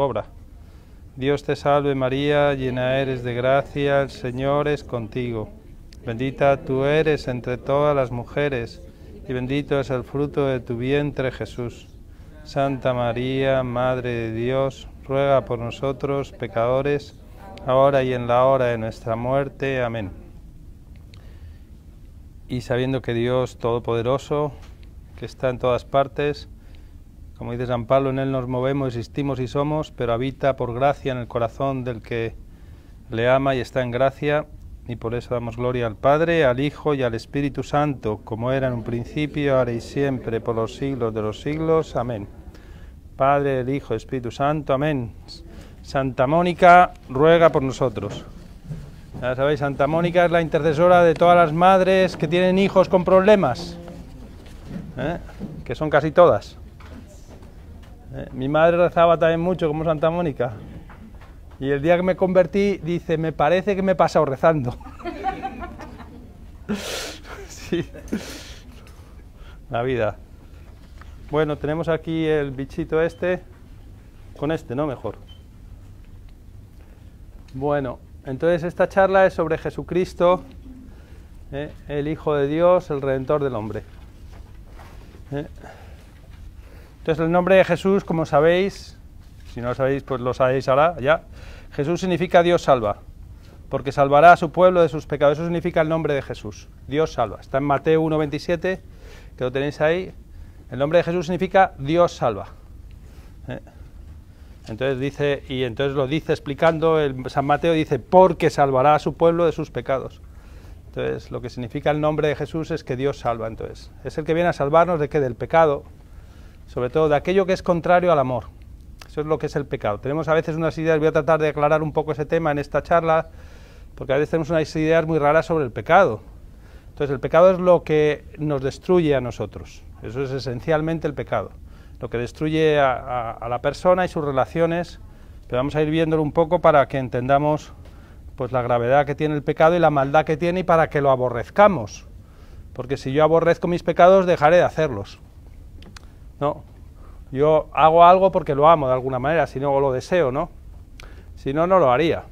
obra. Dios te salve María, llena eres de gracia, el Señor es contigo. Bendita tú eres entre todas las mujeres, y bendito es el fruto de tu vientre Jesús. Santa María, Madre de Dios, ruega por nosotros pecadores, ahora y en la hora de nuestra muerte. Amén. Y sabiendo que Dios Todopoderoso, que está en todas partes, como dice San Pablo, en Él nos movemos, existimos y somos, pero habita por gracia en el corazón del que le ama y está en gracia, y por eso damos gloria al Padre, al Hijo y al Espíritu Santo, como era en un principio, ahora y siempre, por los siglos de los siglos. Amén. Padre, el Hijo, Espíritu Santo. Amén. Santa Mónica ruega por nosotros. Ya sabéis, Santa Mónica es la intercesora de todas las madres que tienen hijos con problemas, ¿eh? que son casi todas. Eh, mi madre rezaba también mucho como Santa Mónica. Y el día que me convertí, dice, me parece que me he pasado rezando. sí. La vida. Bueno, tenemos aquí el bichito este. Con este, ¿no? Mejor. Bueno, entonces esta charla es sobre Jesucristo, eh, el Hijo de Dios, el Redentor del hombre. Eh, entonces el nombre de Jesús, como sabéis, si no lo sabéis, pues lo sabéis ahora, ya. Jesús significa Dios salva, porque salvará a su pueblo de sus pecados. Eso significa el nombre de Jesús. Dios salva. Está en Mateo 1.27, que lo tenéis ahí. El nombre de Jesús significa Dios salva. ¿Eh? Entonces dice, y entonces lo dice explicando, el San Mateo dice, porque salvará a su pueblo de sus pecados. Entonces, lo que significa el nombre de Jesús es que Dios salva. Entonces, es el que viene a salvarnos de que del pecado, sobre todo de aquello que es contrario al amor. Eso es lo que es el pecado. Tenemos a veces unas ideas, voy a tratar de aclarar un poco ese tema en esta charla, porque a veces tenemos unas ideas muy raras sobre el pecado. Entonces, el pecado es lo que nos destruye a nosotros. Eso es esencialmente el pecado. Lo que destruye a, la persona y sus relaciones. Pero vamos a ir viéndolo un poco para que entendamos pues la gravedad que tiene el pecado y la maldad que tiene y para que lo aborrezcamos. Porque si yo aborrezco mis pecados, dejaré de hacerlos. No, yo hago algo porque lo amo de alguna manera, si no lo deseo, ¿no? Si no, no lo haría.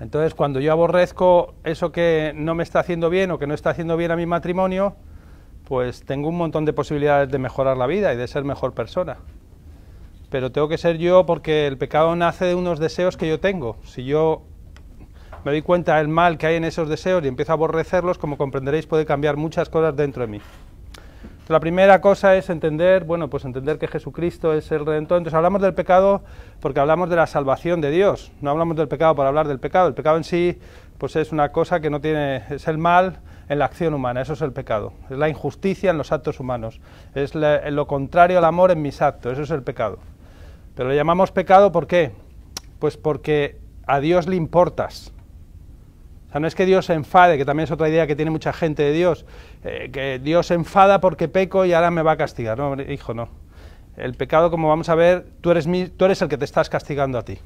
Entonces, cuando yo aborrezco eso que no me está haciendo bien o que no está haciendo bien a mi matrimonio, pues tengo un montón de posibilidades de mejorar la vida y de ser mejor persona. Pero tengo que ser yo porque el pecado nace de unos deseos que yo tengo. Si yo me doy cuenta del mal que hay en esos deseos y empiezo a aborrecerlos, como comprenderéis, puede cambiar muchas cosas dentro de mí. La primera cosa es entender, bueno, pues entender que Jesucristo es el Redentor. Entonces hablamos del pecado porque hablamos de la salvación de Dios. No hablamos del pecado para hablar del pecado. El pecado en sí, pues es una cosa que no tiene, es el mal en la acción humana, eso es el pecado, es la injusticia en los actos humanos, es lo contrario al amor en mis actos, eso es el pecado. Pero le llamamos pecado ¿por qué? Pues porque a Dios le importas. O sea, no es que Dios se enfade, que también es otra idea que tiene mucha gente de Dios, eh, que Dios se enfada porque peco y ahora me va a castigar. No, hijo, no. El pecado, como vamos a ver, tú eres, tú eres el que te estás castigando a ti.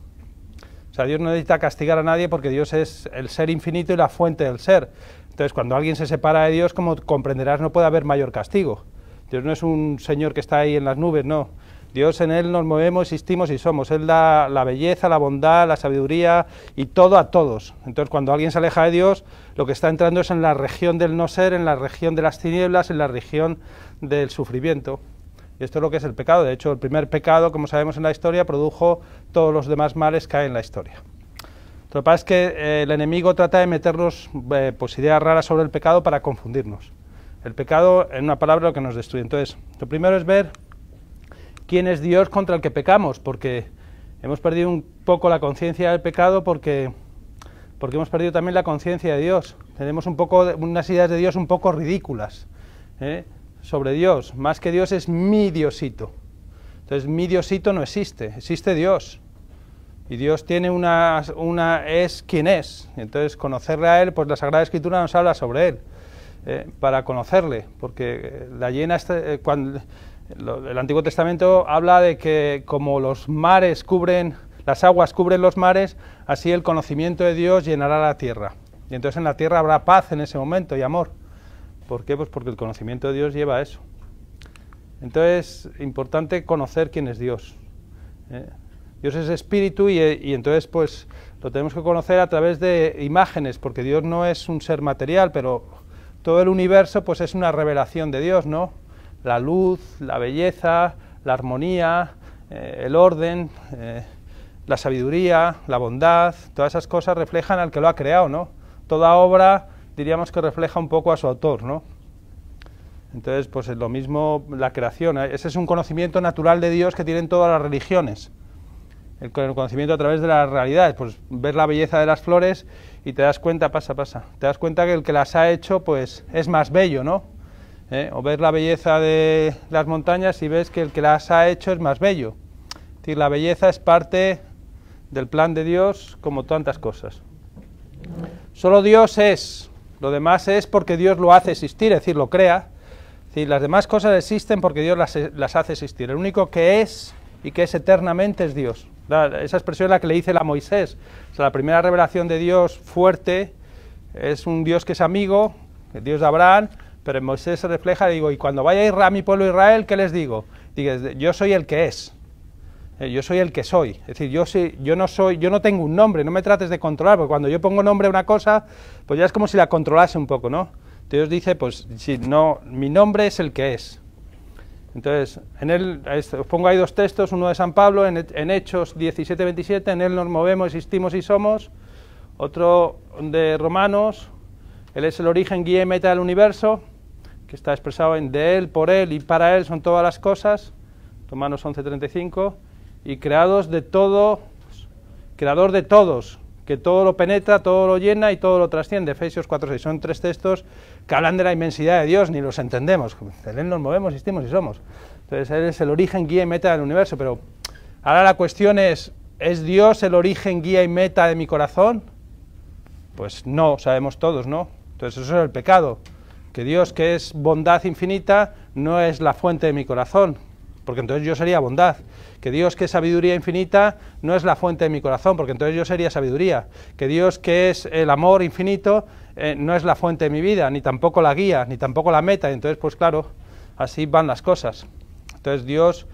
O sea, Dios no necesita castigar a nadie porque Dios es el ser infinito y la fuente del ser. Entonces, cuando alguien se separa de Dios, como comprenderás, no puede haber mayor castigo. Dios no es un Señor que está ahí en las nubes, no. Dios en Él nos movemos, existimos y somos. Él da la belleza, la bondad, la sabiduría y todo a todos. Entonces, cuando alguien se aleja de Dios, lo que está entrando es en la región del no ser, en la región de las tinieblas, en la región del sufrimiento. Y esto es lo que es el pecado. De hecho, el primer pecado, como sabemos en la historia, produjo todos los demás males que hay en la historia. Lo que pasa es que eh, el enemigo trata de meternos eh, pues, ideas raras sobre el pecado para confundirnos. El pecado, en una palabra, lo que nos destruye. Entonces, lo primero es ver quién es Dios contra el que pecamos, porque hemos perdido un poco la conciencia del pecado porque, porque hemos perdido también la conciencia de Dios. Tenemos un poco, unas ideas de Dios un poco ridículas ¿eh? sobre Dios. Más que Dios es mi Diosito. Entonces mi Diosito no existe, existe Dios. Y Dios tiene una, una es quien es. Entonces conocerle a Él, pues la Sagrada Escritura nos habla sobre Él. ¿eh? para conocerle, porque la llena, este, eh, cuando, el Antiguo Testamento habla de que como los mares cubren, las aguas cubren los mares, así el conocimiento de Dios llenará la tierra. Y entonces en la tierra habrá paz en ese momento y amor. ¿Por qué? Pues porque el conocimiento de Dios lleva a eso. Entonces es importante conocer quién es Dios. ¿eh? Dios es espíritu y, y, entonces pues lo tenemos que conocer a través de imágenes, porque Dios no es un ser material, pero todo el universo pues es una revelación de Dios, ¿no? la luz, la belleza, la armonía, eh, el orden, eh, la sabiduría, la bondad, todas esas cosas reflejan al que lo ha creado, ¿no? Toda obra diríamos que refleja un poco a su autor, ¿no? Entonces, pues es lo mismo la creación. ¿eh? Ese es un conocimiento natural de Dios que tienen todas las religiones. El conocimiento a través de las realidades. Pues ves la belleza de las flores y te das cuenta, pasa, pasa. Te das cuenta que el que las ha hecho, pues es más bello, ¿no? ¿eh? o ves la belleza de las montañas y ves que el que las ha hecho es más bello. Es decir, la belleza es parte del plan de Dios como tantas cosas. Solo Dios es, lo demás es porque Dios lo hace existir, es decir, lo crea. Es decir, las demás cosas existen porque Dios las, hace existir. El único que es y que es eternamente es Dios. esa expresión es la que le dice a Moisés. sea, la primera revelación de Dios fuerte es un Dios que es amigo, el Dios de Abraham, pero en Moisés se refleja, digo, y cuando vaya a mi pueblo Israel, ¿qué les digo? Digo, yo soy el que es. Eh, yo soy el que soy. Es decir, yo, yo, no soy, yo no tengo un nombre, no me trates de controlar, porque cuando yo pongo nombre a una cosa, pues ya es como si la controlase un poco, ¿no? Dios dice, pues si no, mi nombre es el que es. Entonces, en él, este, os pongo ahí dos textos, uno de San Pablo, en, en Hechos 17, 27, en él nos movemos, existimos y somos. Otro de Romanos, él es el origen, guía y meta del universo que está expresado en de Él, por Él y para Él son todas las cosas, once 11:35, y creados de todo, creador de todos, que todo lo penetra, todo lo llena y todo lo trasciende, Efesios 4:6. Son tres textos que hablan de la inmensidad de Dios, ni los entendemos, en Él nos movemos, existimos y somos. Entonces Él es el origen, guía y meta del universo, pero ahora la cuestión es, ¿es Dios el origen, guía y meta de mi corazón? Pues no, sabemos todos, ¿no? Entonces eso es el pecado que Dios, que es bondad infinita, no es la fuente de mi corazón, porque entonces yo sería bondad. Que Dios, que es sabiduría infinita, no es la fuente de mi corazón, porque entonces yo sería sabiduría. Que Dios, que es el amor infinito, eh, no es la fuente de mi vida, ni tampoco la guía, ni tampoco la meta. Y entonces, pues claro, así van las cosas. Entonces Dios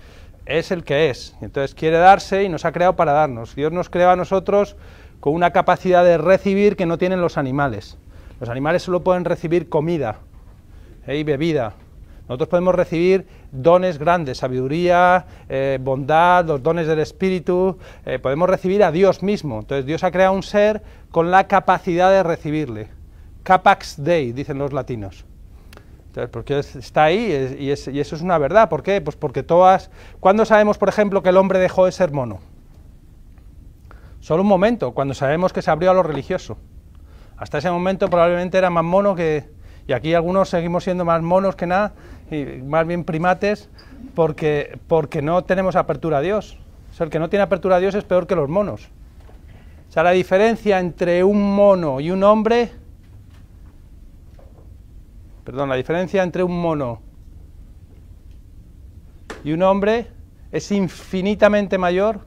es el que es. Entonces quiere darse y nos ha creado para darnos. Dios nos crea a nosotros con una capacidad de recibir que no tienen los animales. Los animales solo pueden recibir comida, y bebida. Nosotros podemos recibir dones grandes, sabiduría, eh, bondad, los dones del Espíritu, eh, podemos recibir a Dios mismo. Entonces Dios ha creado un ser con la capacidad de recibirle. Capax Dei, dicen los latinos. Entonces, porque está ahí y, y, eso es una verdad. ¿Por qué? Pues porque todas... ¿Cuándo sabemos, por ejemplo, que el hombre dejó de ser mono? Solo un momento, cuando sabemos que se abrió a lo religioso. Hasta ese momento probablemente era más mono que, y aquí algunos seguimos siendo más monos que nada, y más bien primates, porque, porque no tenemos apertura a Dios. O sea, el que no tiene apertura a Dios es peor que los monos. O sea, la diferencia entre un mono y un hombre, perdón, la diferencia entre un mono y un hombre es infinitamente mayor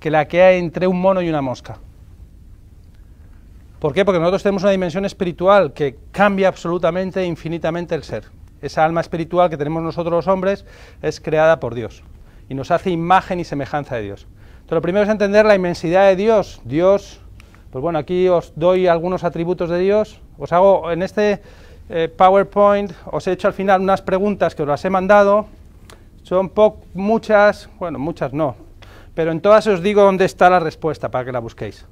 que la que hay entre un mono y una mosca. ¿Por qué? Porque nosotros tenemos una dimensión espiritual que cambia absolutamente, e infinitamente el ser. Esa alma espiritual que tenemos nosotros los hombres es creada por Dios y nos hace imagen y semejanza de Dios. Entonces, lo primero es entender la inmensidad de Dios. Dios, pues bueno, aquí os doy algunos atributos de Dios. Os hago en este eh, PowerPoint, os he hecho al final unas preguntas que os las he mandado. Son muchas, bueno, muchas no, pero en todas os digo dónde está la respuesta para que la busquéis.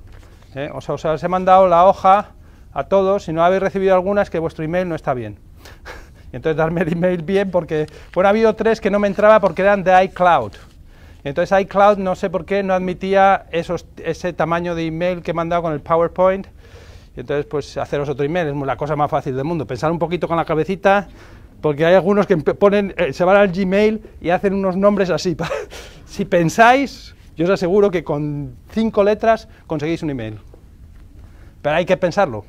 ¿eh? O sea, os he mandado la hoja a todos, si no habéis recibido alguna es que vuestro email no está bien. entonces darme el email bien porque, bueno, ha habido tres que no me entraba porque eran de iCloud. entonces iCloud no sé por qué no admitía esos, ese tamaño de email que he mandado con el PowerPoint. entonces pues haceros otro email es la cosa más fácil del mundo. Pensar un poquito con la cabecita porque hay algunos que ponen, eh, se van al Gmail y hacen unos nombres así. si pensáis, yo os aseguro que con cinco letras conseguís un email. Pero hay que pensarlo.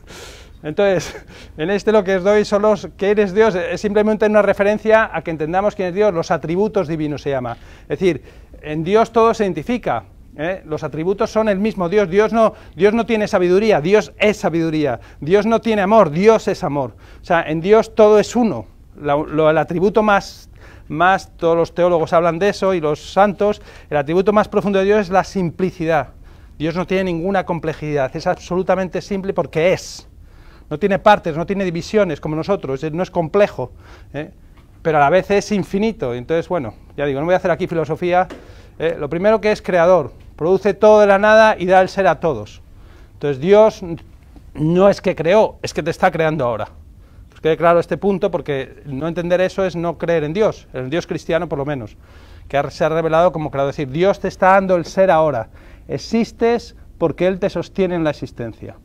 Entonces, en este lo que os doy son los que eres Dios, es simplemente una referencia a que entendamos quién es Dios, los atributos divinos se llama. Es decir, en Dios todo se identifica, ¿eh? Los atributos son el mismo Dios. Dios no, Dios no tiene sabiduría, Dios es sabiduría. Dios no tiene amor, Dios es amor. O sea, en Dios todo es uno. lo, el atributo más más, todos los teólogos hablan de eso y los santos, el atributo más profundo de Dios es la simplicidad. Dios no tiene ninguna complejidad, es absolutamente simple porque es. No tiene partes, no tiene divisiones como nosotros, eh, no es complejo, eh, pero a la vez es infinito. Entonces, bueno, ya digo, no voy a hacer aquí filosofía. Eh, lo primero que es creador, produce todo de la nada y da el ser a todos. Entonces Dios no es que creó, es que te está creando ahora quede claro este punto porque no entender eso es no creer en Dios, en el Dios cristiano por lo menos, que se ha revelado como claro decir, Dios te está dando el ser ahora, existes porque Él te sostiene en la existencia.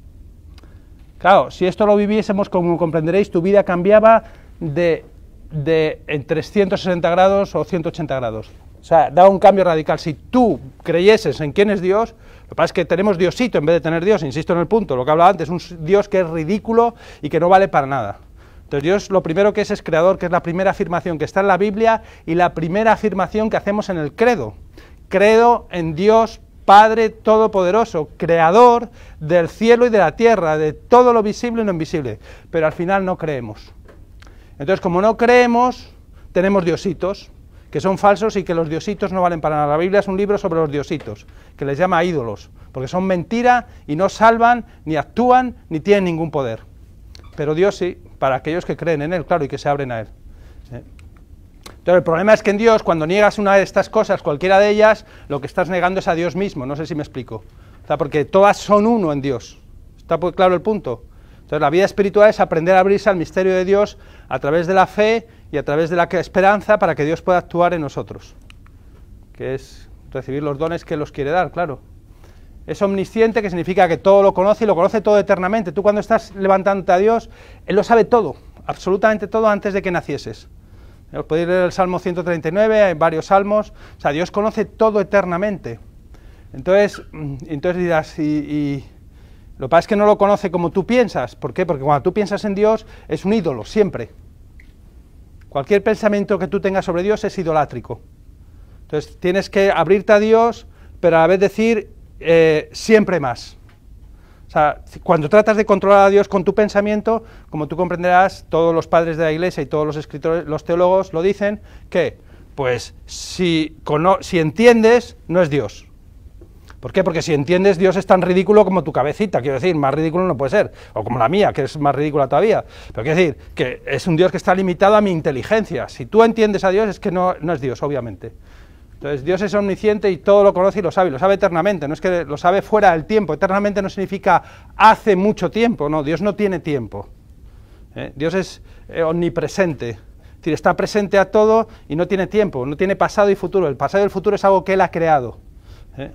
Claro, si esto lo viviésemos, como comprenderéis, tu vida cambiaba de, de en 360 grados o 180 grados. O sea, da un cambio radical. Si tú creyeses en quién es Dios, lo que pasa es que tenemos Diosito en vez de tener Dios, insisto en el punto, lo que hablaba antes, un Dios que es ridículo y que no vale para nada. Entonces Dios lo primero que es es creador, que es la primera afirmación que está en la Biblia y la primera afirmación que hacemos en el credo. Credo en Dios Padre Todopoderoso, creador del cielo y de la tierra, de todo lo visible y lo invisible. Pero al final no creemos. Entonces, como no creemos, tenemos diositos, que son falsos y que los diositos no valen para nada. La Biblia es un libro sobre los diositos, que les llama ídolos, porque son mentira y no salvan, ni actúan, ni tienen ningún poder pero Dios sí, para aquellos que creen en Él, claro, y que se abren a Él. Entonces, el problema es que en Dios, cuando niegas una de estas cosas, cualquiera de ellas, lo que estás negando es a Dios mismo. No sé si me explico. porque todas son uno en Dios. ¿Está pues claro el punto? Entonces, la vida espiritual es aprender a abrirse al misterio de Dios a través de la fe y a través de la esperanza para que Dios pueda actuar en nosotros. Que es recibir los dones que los quiere dar, claro. Es omnisciente, que significa que todo lo conoce y lo conoce todo eternamente. Tú cuando estás levantándote a Dios, Él lo sabe todo, absolutamente todo antes de que nacieses. podéis leer el Salmo 139, hay varios salmos. O sea, Dios conoce todo eternamente. Entonces, mm, entonces dirás, y, lo que pasa es que no lo conoce como tú piensas. ¿Por qué? Porque cuando tú piensas en Dios es un ídolo, siempre. Cualquier pensamiento que tú tengas sobre Dios es idolátrico. Entonces tienes que abrirte a Dios, pero a la vez decir, eh, siempre más. O sea, cuando tratas de controlar a Dios con tu pensamiento, como tú comprenderás, todos los padres de la Iglesia y todos los escritores, los teólogos lo dicen, que pues si, si entiendes, no es Dios. ¿Por qué? Porque si entiendes, Dios es tan ridículo como tu cabecita, quiero decir, más ridículo no puede ser, o como la mía, que es más ridícula todavía. Pero quiero decir, que es un Dios que está limitado a mi inteligencia. Si tú entiendes a Dios, es que no es Dios, obviamente. Entonces Dios es omnisciente y todo lo conoce y lo sabe, lo sabe eternamente, no es que lo sabe fuera del tiempo, eternamente no significa hace mucho tiempo, no, Dios no tiene tiempo. ¿Eh? Dios es eh, omnipresente, es está presente a todo y no tiene tiempo, no tiene pasado y futuro, el pasado y el futuro es algo que Él ha creado. ¿Eh?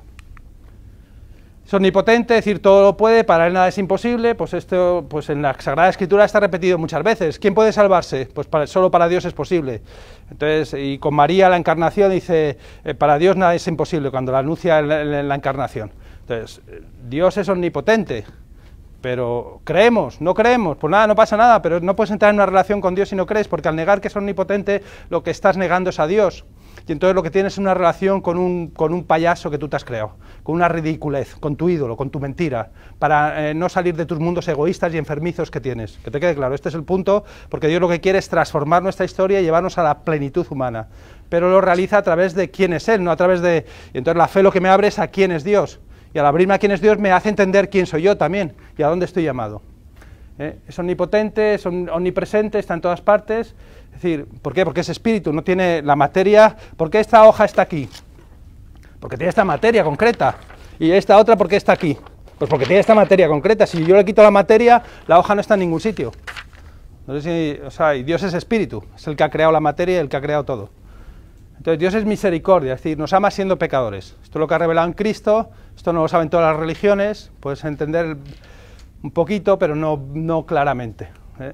es omnipotente, decir, todo lo puede, para él nada es imposible, pues esto pues en la Sagrada Escritura está repetido muchas veces. ¿Quién puede salvarse? Pues solo para Dios es posible. Entonces, y con María la encarnación dice, eh, para Dios nada es imposible, cuando la anuncia en la, encarnación. Entonces, Dios es omnipotente, pero creemos, no creemos, pues nada, no pasa nada, pero no puedes entrar en una relación con Dios si no crees, porque al negar que es omnipotente, lo que estás negando es a Dios y entonces lo que tienes es una relación con un, con un payaso que tú te has creado, con una ridiculez, con tu ídolo, con tu mentira, para eh, no salir de tus mundos egoístas y enfermizos que tienes. Que te quede claro, este es el punto, porque Dios lo que quiere es transformar nuestra historia y llevarnos a la plenitud humana, pero lo realiza a través de quién es Él, no a través de... Y entonces la fe lo que me abre es a quién es Dios, y al abrirme a quién es Dios me hace entender quién soy yo también y a dónde estoy llamado. Eh, es omnipotente, es omnipresente, está en todas partes es decir, ¿por qué? Porque es espíritu, no tiene la materia. ¿Por qué esta hoja está aquí? Porque tiene esta materia concreta. Y esta otra, ¿por qué está aquí? Pues porque tiene esta materia concreta. Si yo le quito la materia, la hoja no está en ningún sitio. No sé si, o sea, Dios es espíritu, es el que ha creado la materia y el que ha creado todo. Entonces Dios es misericordia, es decir, nos ama siendo pecadores. Esto es lo que ha revelado en Cristo, esto no lo saben todas las religiones, puedes entender un poquito, pero no, claramente. ¿eh?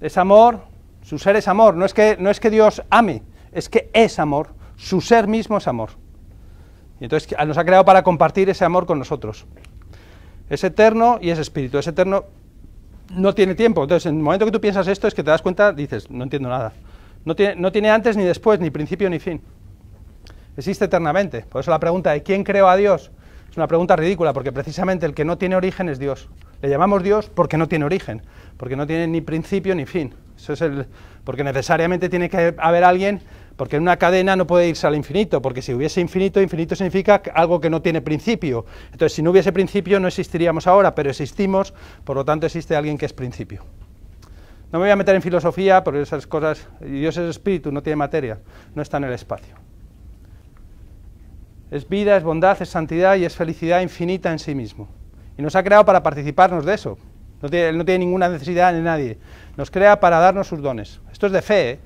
Es amor, su ser es amor, no es que, no es que Dios ame, es que es amor, su ser mismo es amor. Y entonces nos ha creado para compartir ese amor con nosotros. Es eterno y es espíritu. Es eterno, no tiene tiempo. Entonces, en el momento que tú piensas esto, es que te das cuenta, dices, no entiendo nada. No tiene, no tiene antes ni después, ni principio ni fin. Existe eternamente. Por eso la pregunta de quién creó a Dios es una pregunta ridícula, porque precisamente el que no tiene origen es Dios. Le llamamos Dios porque no tiene origen, porque no tiene ni principio ni fin. Eso es el, porque necesariamente tiene que haber alguien, porque en una cadena no puede irse al infinito, porque si hubiese infinito, infinito significa algo que no tiene principio. Entonces, si no hubiese principio, no existiríamos ahora, pero existimos, por lo tanto, existe alguien que es principio. No me voy a meter en filosofía, porque esas cosas, Dios es espíritu, no tiene materia, no está en el espacio. Es vida, es bondad, es santidad y es felicidad infinita en sí mismo. Y nos ha creado para participarnos de eso, no tiene, no tiene ninguna necesidad de nadie. Nos crea para darnos sus dones. Esto es de fe. ¿eh?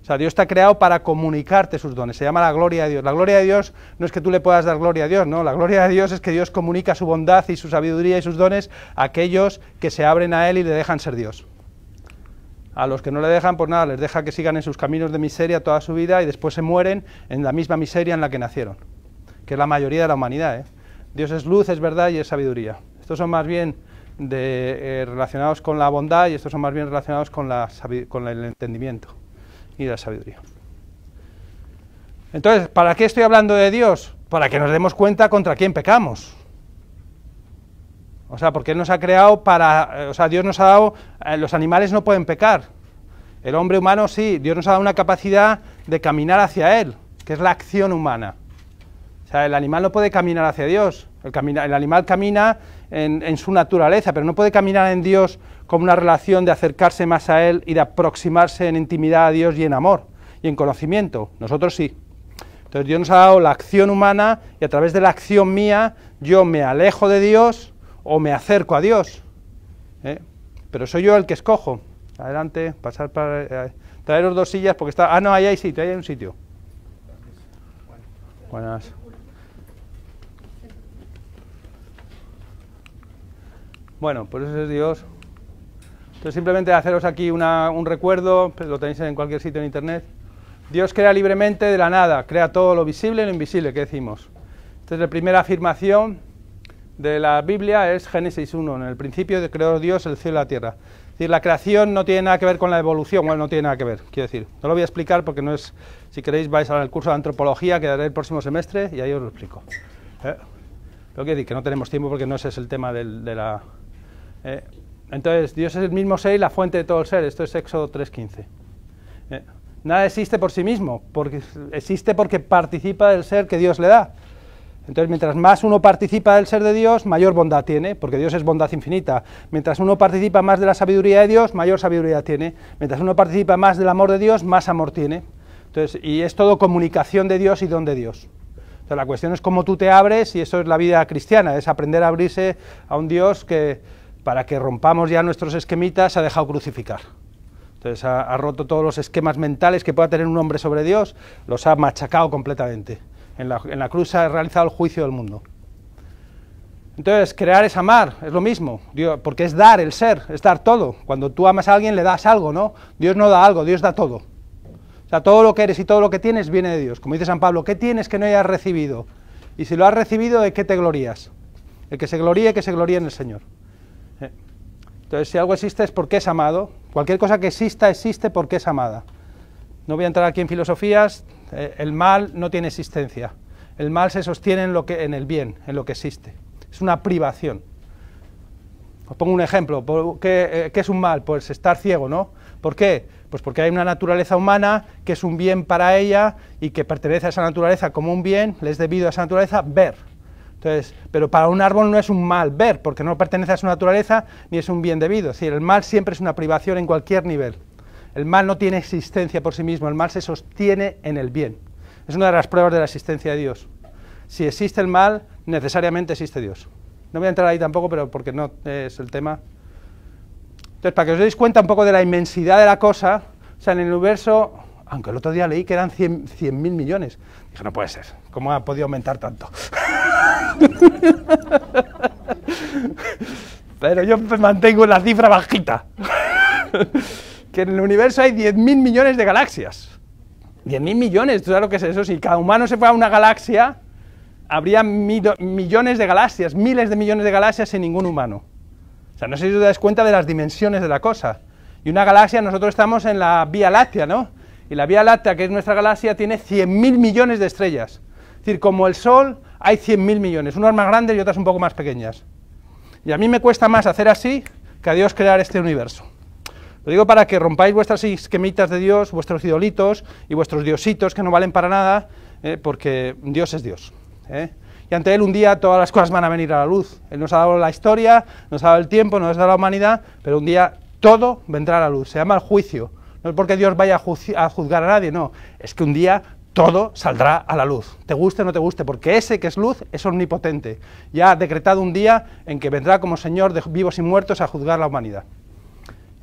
O sea, Dios está creado para comunicarte sus dones. Se llama la gloria de Dios. La gloria de Dios no es que tú le puedas dar gloria a Dios, no. La gloria de Dios es que Dios comunica su bondad y su sabiduría y sus dones a aquellos que se abren a Él y le dejan ser Dios. A los que no le dejan, pues nada, les deja que sigan en sus caminos de miseria toda su vida y después se mueren en la misma miseria en la que nacieron, que es la mayoría de la humanidad. ¿eh? Dios es luz, es verdad y es sabiduría. Estos son más bien de, eh, relacionados con la bondad y estos son más bien relacionados con, la, con el entendimiento y la sabiduría. Entonces, ¿para qué estoy hablando de Dios? Para que nos demos cuenta contra quién pecamos. O sea, porque Él nos ha creado para... Eh, o sea, Dios nos ha dado... Eh, los animales no pueden pecar. El hombre humano sí. Dios nos ha dado una capacidad de caminar hacia Él, que es la acción humana. O sea, el animal no puede caminar hacia Dios. El, animal camina en, su naturaleza, pero no puede caminar en Dios como una relación de acercarse más a Él y de aproximarse en intimidad a Dios y en amor y en conocimiento. Nosotros sí. Entonces Dios nos ha dado la acción humana y a través de la acción mía yo me alejo de Dios o me acerco a Dios. ¿eh? Pero soy yo el que escojo. Adelante, pasar para... traer eh, traeros dos sillas porque está... Ah, no, ahí hay sitio, ahí hay un sitio. Buenas. Bueno, pues eso es Dios. Entonces simplemente haceros aquí un recuerdo, pues, lo tenéis en cualquier sitio en internet. Dios crea libremente de la nada, crea todo lo visible y lo invisible, ¿qué decimos. Entonces la primera afirmación de la Biblia es Génesis 1, en el principio creó Dios el cielo y la tierra. Es decir, la creación no tiene nada que ver con la evolución, o no tiene nada que ver, quiero decir. No lo voy a explicar porque no es, si queréis vais al curso de antropología que daré el próximo semestre y ahí os lo explico. ¿eh? Lo que quiero decir que no tenemos tiempo porque no ese es el tema de la eh, entonces, Dios es el mismo ser y la fuente de todo el ser. Esto es Éxodo 3.15. Eh, nada existe por sí mismo, porque existe porque participa del ser que Dios le da. Entonces, mientras más uno participa del ser de Dios, mayor bondad tiene, porque Dios es bondad infinita. Mientras uno participa más de la sabiduría de Dios, mayor sabiduría tiene. Mientras uno participa más del amor de Dios, más amor tiene. Entonces, y es todo comunicación de Dios y don de Dios. Entonces, la cuestión es cómo tú te abres, y eso es la vida cristiana, es aprender a abrirse a un Dios que, para que rompamos ya nuestros esquemitas, ha dejado crucificar. Entonces ha, roto todos los esquemas mentales que pueda tener un hombre sobre Dios, los ha machacado completamente. En la, en la cruz ha realizado el juicio del mundo. Entonces, crear es amar, es lo mismo, porque es dar el ser, es dar todo. Cuando tú amas a alguien le das algo, ¿no? Dios no da algo, Dios da todo. O sea, todo lo que eres y todo lo que tienes viene de Dios. Como dice San Pablo, ¿qué tienes que no hayas recibido? Y si lo has recibido, ¿de qué te glorías? El que se gloríe, que se gloríe en el Señor. Entonces, si algo existe es porque es amado. Cualquier cosa que exista, existe porque es amada. No voy a entrar aquí en filosofías. Eh, el mal no tiene existencia. El mal se sostiene en, lo que, en el bien, en lo que existe. Es una privación. Os pongo un ejemplo. Eh, ¿Qué, es un mal? Pues estar ciego, ¿no? ¿Por qué? Pues porque hay una naturaleza humana que es un bien para ella y que pertenece a esa naturaleza como un bien, le es debido a esa naturaleza ver entonces, pero para un árbol no es un mal ver, porque no pertenece a su naturaleza ni es un bien debido. Es decir, el mal siempre es una privación en cualquier nivel. El mal no tiene existencia por sí mismo, el mal se sostiene en el bien. Es una de las pruebas de la existencia de Dios. Si existe el mal, necesariamente existe Dios. No voy a entrar ahí tampoco, pero porque no es el tema. Entonces, para que os deis cuenta un poco de la inmensidad de la cosa, o sea, en el universo, aunque el otro día leí que eran 100.000 mil millones, Dije, no puede ser, ¿cómo ha podido aumentar tanto? Pero yo pues mantengo la cifra bajita. que en el universo hay 10.000 millones de galaxias. 10.000 millones, ¿tú sabes lo que es eso? Si cada humano se fuera a una galaxia, habría millones de galaxias, miles de millones de galaxias sin ningún humano. O sea, no sé si os dais cuenta de las dimensiones de la cosa. Y una galaxia, nosotros estamos en la Vía Láctea, ¿no? Y la Vía Láctea, que es nuestra galaxia, tiene 100.000 millones de estrellas. Es decir, como el Sol, hay 100.000 millones, unas más grandes y otras un poco más pequeñas. Y a mí me cuesta más hacer así que a Dios crear este universo. Lo digo para que rompáis vuestras esquemitas de Dios, vuestros idolitos y vuestros diositos que no valen para nada, eh, porque Dios es Dios. Eh. Y ante Él un día todas las cosas van a venir a la luz. Él nos ha dado la historia, nos ha dado el tiempo, nos ha dado la humanidad, pero un día todo vendrá a la luz. Se llama el juicio. No es porque Dios vaya a juzgar a nadie, no. Es que un día todo saldrá a la luz, te guste o no te guste, porque ese que es luz es omnipotente ya ha decretado un día en que vendrá como Señor de vivos y muertos a juzgar a la humanidad.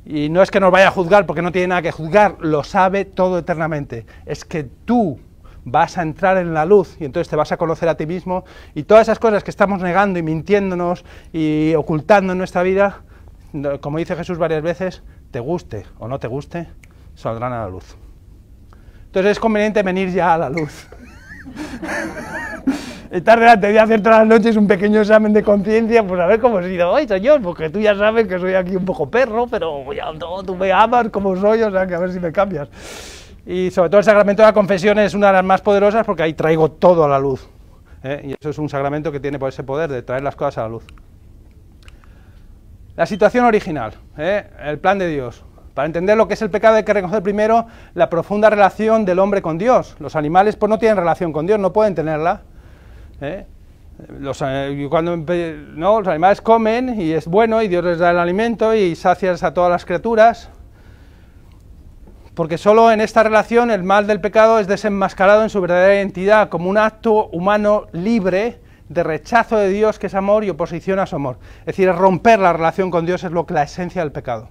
Y no es que nos vaya a juzgar porque no tiene nada que juzgar, lo sabe todo eternamente. Es que tú vas a entrar en la luz y entonces te vas a conocer a ti mismo y todas esas cosas que estamos negando y mintiéndonos y ocultando en nuestra vida, como dice Jesús varias veces, te guste o no te guste, saldrán a la luz. Entonces es conveniente venir ya a la luz. Y tarde antes de hacer todas las noches un pequeño examen de conciencia, pues a ver cómo he sido hoy, señor, porque tú ya sabes que soy aquí un poco perro, pero tú me amas como soy, o sea, que a ver si me cambias. Y sobre todo el sacramento de la confesión es una de las más poderosas porque ahí traigo todo a la luz. ¿eh? Y eso es un sacramento que tiene por pues ese poder de traer las cosas a la luz. La situación original, ¿eh? el plan de Dios. Para entender lo que es el pecado hay que reconocer primero la profunda relación del hombre con Dios. Los animales pues no tienen relación con Dios, no pueden tenerla. ¿eh? Los, eh, cuando, ¿no? los animales comen y es bueno y Dios les da el alimento y sacias a todas las criaturas. Porque solo en esta relación el mal del pecado es desenmascarado en su verdadera identidad como un acto humano libre de rechazo de Dios que es amor y oposición a su amor. Es decir, romper la relación con Dios es lo que la esencia del pecado.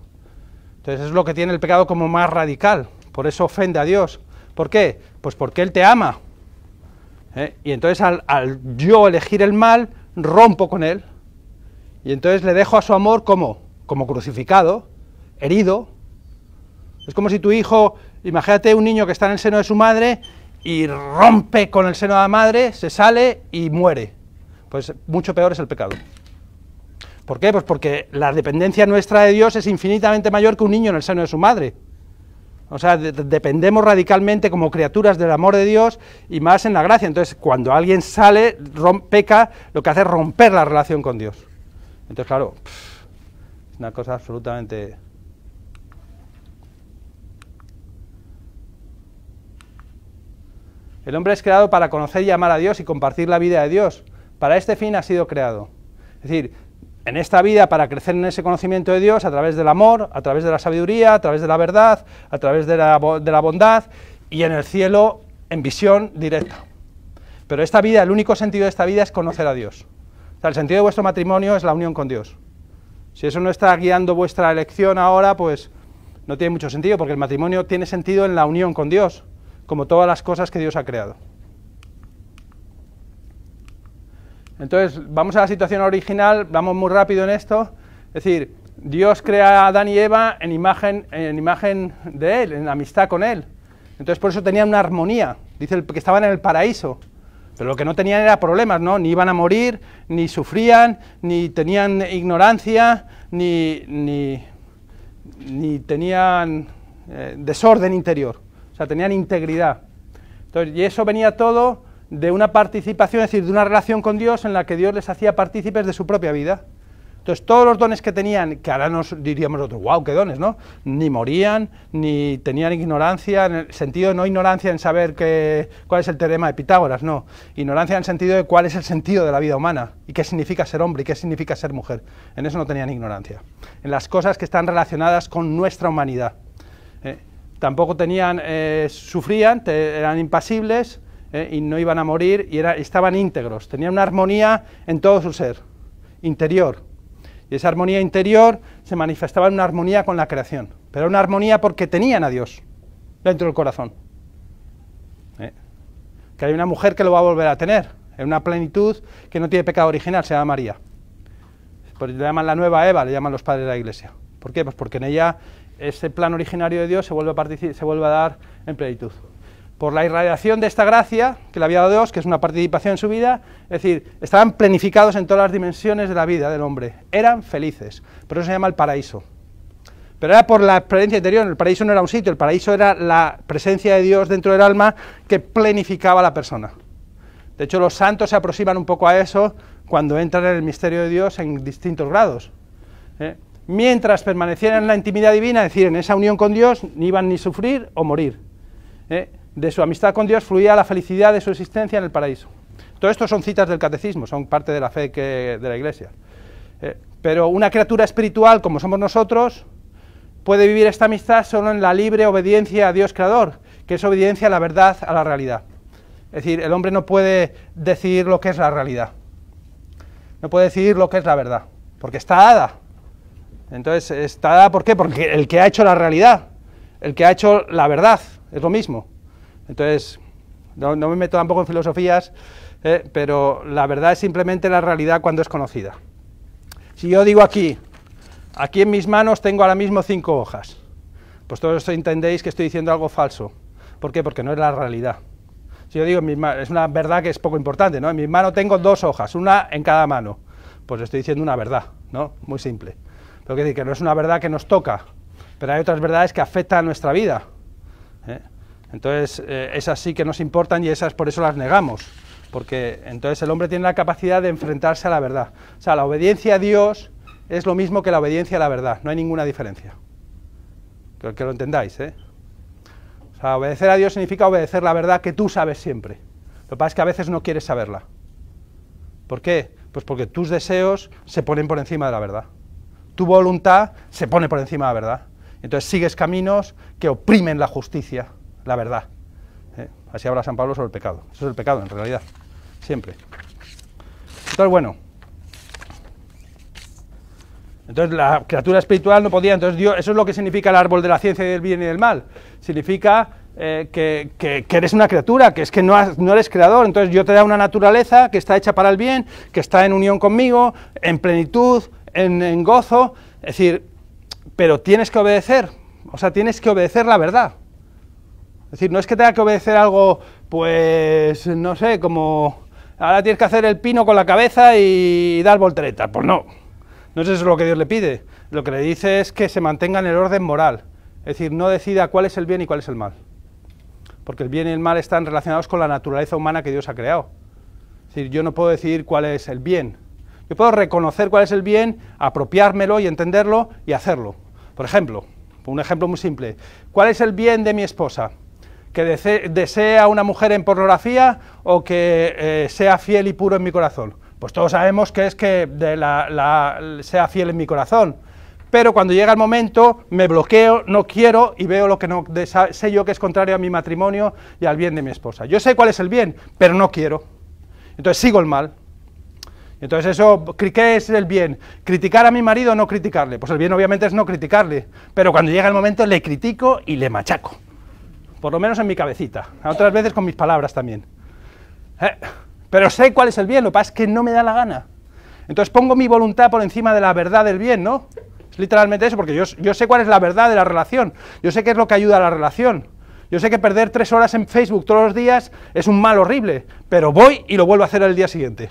Entonces es lo que tiene el pecado como más radical, por eso ofende a Dios. ¿Por qué? Pues porque Él te ama. ¿Eh? Y entonces al, al, yo elegir el mal, rompo con Él. Y entonces le dejo a su amor como, como crucificado, herido. Es como si tu hijo, imagínate un niño que está en el seno de su madre y rompe con el seno de la madre, se sale y muere. Pues mucho peor es el pecado. ¿Por qué? Pues porque la dependencia nuestra de Dios es infinitamente mayor que un niño en el seno de su madre. O sea, dependemos radicalmente como criaturas del amor de Dios y más en la gracia. Entonces, cuando alguien sale, peca, lo que hace es romper la relación con Dios. Entonces, claro, es una cosa absolutamente... El hombre es creado para conocer y amar a Dios y compartir la vida de Dios. Para este fin ha sido creado. Es decir, en esta vida para crecer en ese conocimiento de Dios a través del amor, a través de la sabiduría, a través de la verdad, a través de la, bondad y en el cielo en visión directa. Pero esta vida, el único sentido de esta vida es conocer a Dios. el sentido de vuestro matrimonio es la unión con Dios. Si eso no está guiando vuestra elección ahora, pues no tiene mucho sentido, porque el matrimonio tiene sentido en la unión con Dios, como todas las cosas que Dios ha creado. Entonces, vamos a la situación original, vamos muy rápido en esto. Es decir, Dios crea a Adán y Eva en imagen, en imagen de Él, en amistad con Él. Entonces, por eso tenían una armonía. Dice que estaban en el paraíso. Pero lo que no tenían era problemas, ¿no? Ni iban a morir, ni sufrían, ni tenían ignorancia, ni, ni, tenían eh, desorden interior. O sea, tenían integridad. Entonces, y eso venía todo de una participación, es decir, de una relación con Dios en la que Dios les hacía partícipes de su propia vida. Entonces, todos los dones que tenían, que ahora nos diríamos nosotros, wow, qué dones, ¿no? Ni morían, ni tenían ignorancia, en el sentido, no ignorancia en saber que, cuál es el teorema de Pitágoras, no. Ignorancia en el sentido de cuál es el sentido de la vida humana y qué significa ser hombre y qué significa ser mujer. En eso no tenían ignorancia. En las cosas que están relacionadas con nuestra humanidad. Eh, tampoco tenían, eh, sufrían, eran impasibles, ¿eh? y no iban a morir y era, estaban íntegros, tenían una armonía en todo su ser, interior. Y esa armonía interior se manifestaba en una armonía con la creación, pero una armonía porque tenían a Dios dentro del corazón. ¿eh? Que hay una mujer que lo va a volver a tener, en una plenitud que no tiene pecado original, se llama María. Pues le llaman la nueva Eva, le llaman los padres de la iglesia. ¿Por qué? Pues porque en ella ese plan originario de Dios se vuelve se vuelve a dar en plenitud por la irradiación de esta gracia que le había dado Dios, que es una participación en su vida, es decir, estaban planificados en todas las dimensiones de la vida del hombre, eran felices, pero eso se llama el paraíso. Pero era por la experiencia interior, el paraíso no era un sitio, el paraíso era la presencia de Dios dentro del alma que planificaba a la persona. De hecho, los santos se aproximan un poco a eso cuando entran en el misterio de Dios en distintos grados. ¿eh? Mientras permanecieran en la intimidad divina, es decir, en esa unión con Dios, ni iban ni sufrir o morir. ¿eh? de su amistad con Dios fluía la felicidad de su existencia en el paraíso. Todo esto son citas del catecismo, son parte de la fe de la Iglesia. Eh, pero una criatura espiritual como somos nosotros puede vivir esta amistad solo en la libre obediencia a Dios Creador, que es obediencia a la verdad, a la realidad. Es decir, el hombre no puede decidir lo que es la realidad, no puede decidir lo que es la verdad, porque está dada. Entonces, está dada ¿por qué? Porque el que ha hecho la realidad, el que ha hecho la verdad, es lo mismo. Entonces, no, me meto tampoco en filosofías, eh, pero la verdad es simplemente la realidad cuando es conocida. Si yo digo aquí, aquí en mis manos tengo ahora mismo cinco hojas, pues todos entendéis que estoy diciendo algo falso. ¿Por qué? Porque no es la realidad. Si yo digo, es una verdad que es poco importante, ¿no? En mi mano tengo dos hojas, una en cada mano. Pues estoy diciendo una verdad, ¿no? Muy simple. Pero que decir que no es una verdad que nos toca, pero hay otras verdades que afectan a nuestra vida. ¿eh? Entonces, eh, esas sí que nos importan y esas por eso las negamos, porque entonces el hombre tiene la capacidad de enfrentarse a la verdad. O sea, la obediencia a Dios es lo mismo que la obediencia a la verdad, no hay ninguna diferencia. que lo entendáis, ¿eh? O sea, obedecer a Dios significa obedecer la verdad que tú sabes siempre. Lo que pasa es que a veces no quieres saberla. ¿Por qué? Pues porque tus deseos se ponen por encima de la verdad. Tu voluntad se pone por encima de la verdad. Entonces sigues caminos que oprimen la justicia la verdad. ¿eh? Así habla San Pablo sobre el pecado. Eso es el pecado, en realidad, siempre. Entonces, bueno. Entonces la criatura espiritual no podía, entonces Dios, eso es lo que significa el árbol de la ciencia del bien y del mal. Significa eh, que, eres una criatura, que es que no, no eres creador, entonces yo te da una naturaleza que está hecha para el bien, que está en unión conmigo, en plenitud, en gozo, es decir, pero tienes que obedecer, o sea, tienes que obedecer la verdad. Es decir, no es que tenga que obedecer algo, pues, no sé, como ahora tienes que hacer el pino con la cabeza y dar volteretas. Pues no, no es eso lo que Dios le pide. Lo que le dice es que se mantenga en el orden moral. Es decir, no decida cuál es el bien y cuál es el mal. Porque el bien y el mal están relacionados con la naturaleza humana que Dios ha creado. Es decir, yo no puedo decidir cuál es el bien. Yo puedo reconocer cuál es el bien, apropiármelo y entenderlo y hacerlo. Por ejemplo, un ejemplo muy simple. ¿Cuál es el bien de mi esposa? que desea una mujer en pornografía o que eh, sea fiel y puro en mi corazón. Pues todos sabemos que es que sea fiel en mi corazón. Pero cuando llega el momento me bloqueo, no quiero y veo lo que no sé yo que es contrario a mi matrimonio y al bien de mi esposa. Yo sé cuál es el bien, pero no quiero. Entonces sigo el mal. Entonces eso, ¿qué es el bien? ¿Criticar a mi marido o no criticarle? Pues el bien obviamente es no criticarle, pero cuando llega el momento le critico y le machaco por lo menos en mi cabecita, otras veces con mis palabras también. Eh, pero sé cuál es el bien, lo que pasa es que no me da la gana. Entonces pongo mi voluntad por encima de la verdad del bien, ¿no? Es literalmente eso, porque yo, yo sé cuál es la verdad de la relación, yo sé qué es lo que ayuda a la relación. Yo sé que perder tres horas en Facebook todos los días es un mal horrible, pero voy y lo vuelvo a hacer al día siguiente.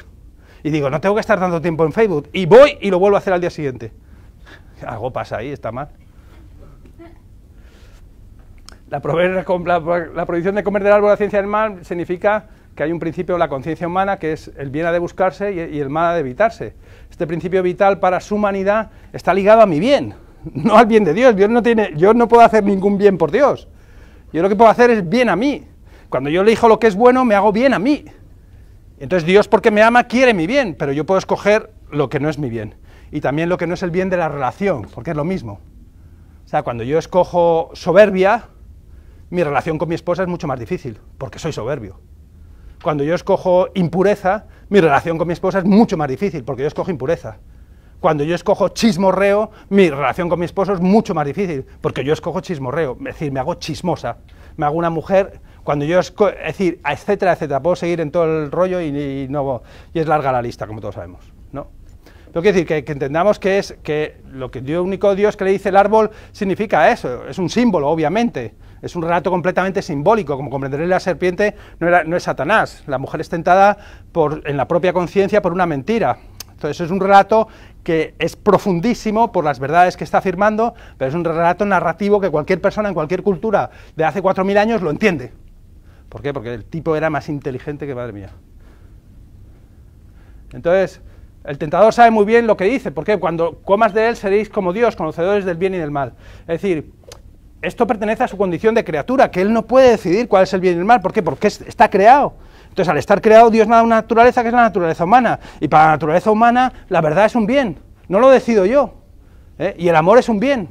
Y digo, no tengo que estar tanto tiempo en Facebook, y voy y lo vuelvo a hacer al día siguiente. Algo pasa ahí, está mal. La, prohibición de comer del árbol de la ciencia del mal significa que hay un principio de la conciencia humana que es el bien ha de buscarse y, el mal ha de evitarse. Este principio vital para su humanidad está ligado a mi bien, no al bien de Dios. Dios no tiene, yo no puedo hacer ningún bien por Dios. Yo lo que puedo hacer es bien a mí. Cuando yo elijo lo que es bueno, me hago bien a mí. Entonces Dios, porque me ama, quiere mi bien, pero yo puedo escoger lo que no es mi bien. Y también lo que no es el bien de la relación, porque es lo mismo. O sea, cuando yo escojo soberbia, mi relación con mi esposa es mucho más difícil, porque soy soberbio. Cuando yo escojo impureza, mi relación con mi esposa es mucho más difícil, porque yo escojo impureza. Cuando yo escojo chismorreo, mi relación con mi esposo es mucho más difícil, porque yo escojo chismorreo, es decir, me hago chismosa, me hago una mujer, cuando yo escojo, es decir, etcétera, etcétera, puedo seguir en todo el rollo y, no, y es larga la lista, como todos sabemos, ¿no? Pero quiero decir que, que, entendamos que es que lo que Dios único Dios que le dice el árbol significa eso, es un símbolo, obviamente, es un relato completamente simbólico. Como comprenderéis, la serpiente no, es Satanás. La mujer es tentada en la propia conciencia por una mentira. Entonces es un relato que es profundísimo por las verdades que está afirmando, pero es un relato narrativo que cualquier persona en cualquier cultura de hace 4.000 años lo entiende. ¿Por qué? Porque el tipo era más inteligente que madre mía. Entonces, el tentador sabe muy bien lo que dice, porque cuando comas de él seréis como Dios, conocedores del bien y del mal. Es decir, esto pertenece a su condición de criatura, que él no puede decidir cuál es el bien y el mal. ¿Por qué? Porque está creado. Entonces, al estar creado, Dios da una naturaleza que es la naturaleza humana. Y para la naturaleza humana, la verdad es un bien. No lo decido yo. ¿eh? Y el amor es un bien.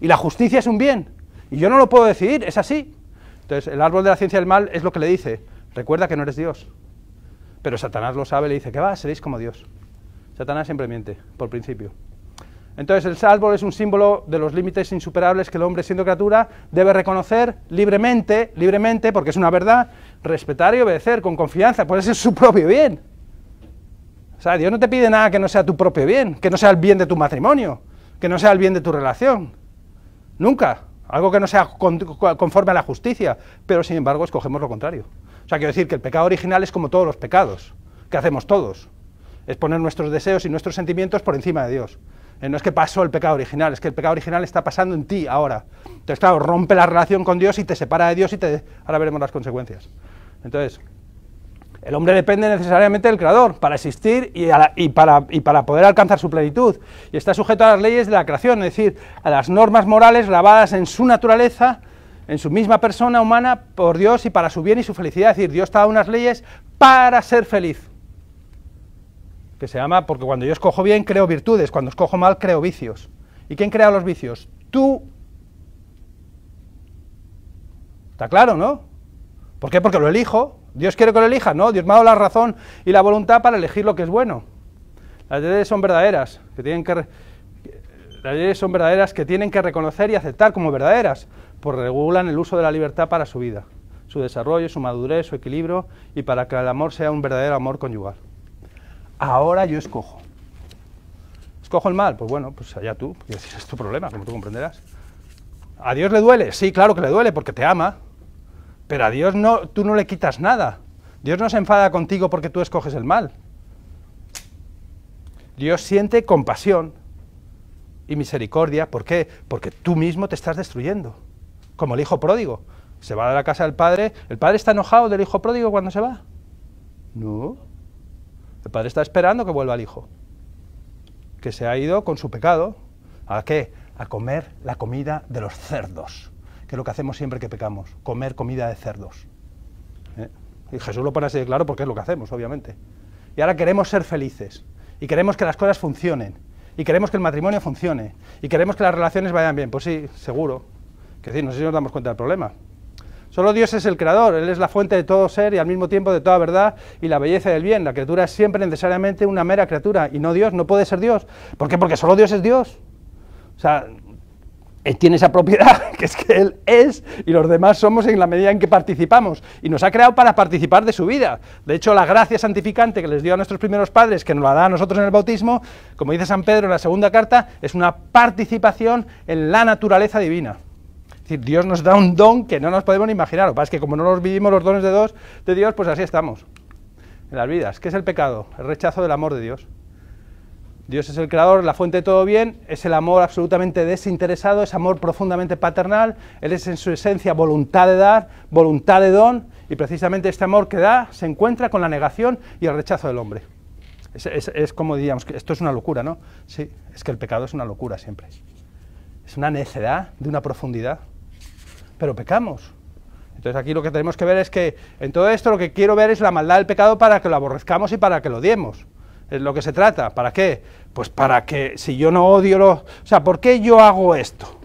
Y la justicia es un bien. Y yo no lo puedo decidir, es así. Entonces, el árbol de la ciencia del mal es lo que le dice. Recuerda que no eres Dios. Pero Satanás lo sabe, le dice, que va, seréis como Dios. Satanás siempre miente, por principio. Entonces el salvo es un símbolo de los límites insuperables que el hombre siendo criatura debe reconocer libremente, libremente, porque es una verdad, respetar y obedecer con confianza, por pues ese es su propio bien. O sea, Dios no te pide nada que no sea tu propio bien, que no sea el bien de tu matrimonio, que no sea el bien de tu relación. Nunca. Algo que no sea conforme a la justicia, pero sin embargo escogemos lo contrario. O sea, quiero decir que el pecado original es como todos los pecados, que hacemos todos. Es poner nuestros deseos y nuestros sentimientos por encima de Dios. Eh, no es que pasó el pecado original, es que el pecado original está pasando en ti ahora. Entonces, claro, rompe la relación con Dios y te separa de Dios y te... ahora veremos las consecuencias. Entonces, el hombre depende necesariamente del Creador para existir y, para, poder alcanzar su plenitud. Y está sujeto a las leyes de la creación, es decir, a las normas morales grabadas en su naturaleza, en su misma persona humana, por Dios y para su bien y su felicidad. Es decir, Dios te dado unas leyes para ser feliz que se llama, porque cuando yo escojo bien creo virtudes, cuando escojo mal creo vicios. ¿Y quién crea los vicios? Tú. Está claro, ¿no? ¿Por qué? Porque lo elijo. Dios quiere que lo elija, ¿no? Dios me ha dado la razón y la voluntad para elegir lo que es bueno. Las leyes son verdaderas, que tienen que... Las leyes son verdaderas que tienen que reconocer y aceptar como verdaderas, pues regulan el uso de la libertad para su vida, su desarrollo, su madurez, su equilibrio y para que el amor sea un verdadero amor conyugal ahora yo escojo. ¿Escojo el mal? Pues bueno, pues allá tú, es tu problema, como tú comprenderás. ¿A Dios le duele? Sí, claro que le duele, porque te ama. Pero a Dios no, tú no le quitas nada. Dios no se enfada contigo porque tú escoges el mal. Dios siente compasión y misericordia. ¿Por qué? Porque tú mismo te estás destruyendo. Como el hijo pródigo. Se va a la casa del padre. ¿El padre está enojado del hijo pródigo cuando se va? No. El padre está esperando que vuelva el hijo, que se ha ido con su pecado. ¿A qué? A comer la comida de los cerdos, que es lo que hacemos siempre que pecamos, comer comida de cerdos. ¿Eh? Y Jesús lo pone así de claro porque es lo que hacemos, obviamente. Y ahora queremos ser felices, y queremos que las cosas funcionen, y queremos que el matrimonio funcione, y queremos que las relaciones vayan bien. Pues sí, seguro. Que decir, no sé si nos damos cuenta del problema, Solo Dios es el creador, Él es la fuente de todo ser y al mismo tiempo de toda verdad y la belleza del bien. La criatura es siempre necesariamente una mera criatura y no Dios, no puede ser Dios. ¿Por qué? Porque solo Dios es Dios. O sea, Él tiene esa propiedad, que es que Él es y los demás somos en la medida en que participamos. Y nos ha creado para participar de su vida. De hecho, la gracia santificante que les dio a nuestros primeros padres, que nos la da a nosotros en el bautismo, como dice San Pedro en la segunda carta, es una participación en la naturaleza divina. Es decir, Dios nos da un don que no nos podemos ni imaginar. Lo que pasa es que como no los vivimos los dones de, de Dios, pues así estamos en las vidas. ¿Qué es el pecado? El rechazo del amor de Dios. Dios es el creador, la fuente de todo bien, es el amor absolutamente desinteresado, es amor profundamente paternal, Él es en su esencia voluntad de dar, voluntad de don, y precisamente este amor que da se encuentra con la negación y el rechazo del hombre. Es, como diríamos, esto es una locura, ¿no? Sí, es que el pecado es una locura siempre. Es una necedad de una profundidad pero pecamos. Entonces aquí lo que tenemos que ver es que en todo esto lo que quiero ver es la maldad del pecado para que lo aborrezcamos y para que lo odiemos. Es lo que se trata. ¿Para qué? Pues para que si yo no odio lo... O sea, ¿por qué yo hago esto?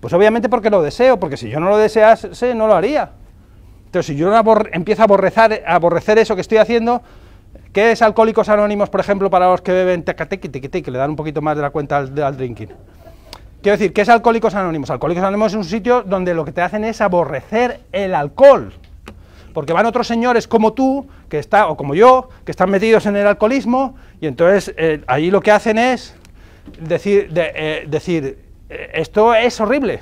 Pues obviamente porque lo deseo, porque si yo no lo desease no lo haría. Entonces si yo empiezo a aborrecer, eso que estoy haciendo, ¿qué es Alcohólicos Anónimos, por ejemplo, para los que beben tecatequi, que le dan un poquito más de la cuenta al drinking? Quiero decir, ¿qué es Alcohólicos Anónimos? Alcohólicos Anónimos es un sitio donde lo que te hacen es aborrecer el alcohol. Porque van otros señores como tú, que está, o como yo, que están metidos en el alcoholismo, y entonces eh, ahí lo que hacen es decir, eh, decir eh, esto es horrible.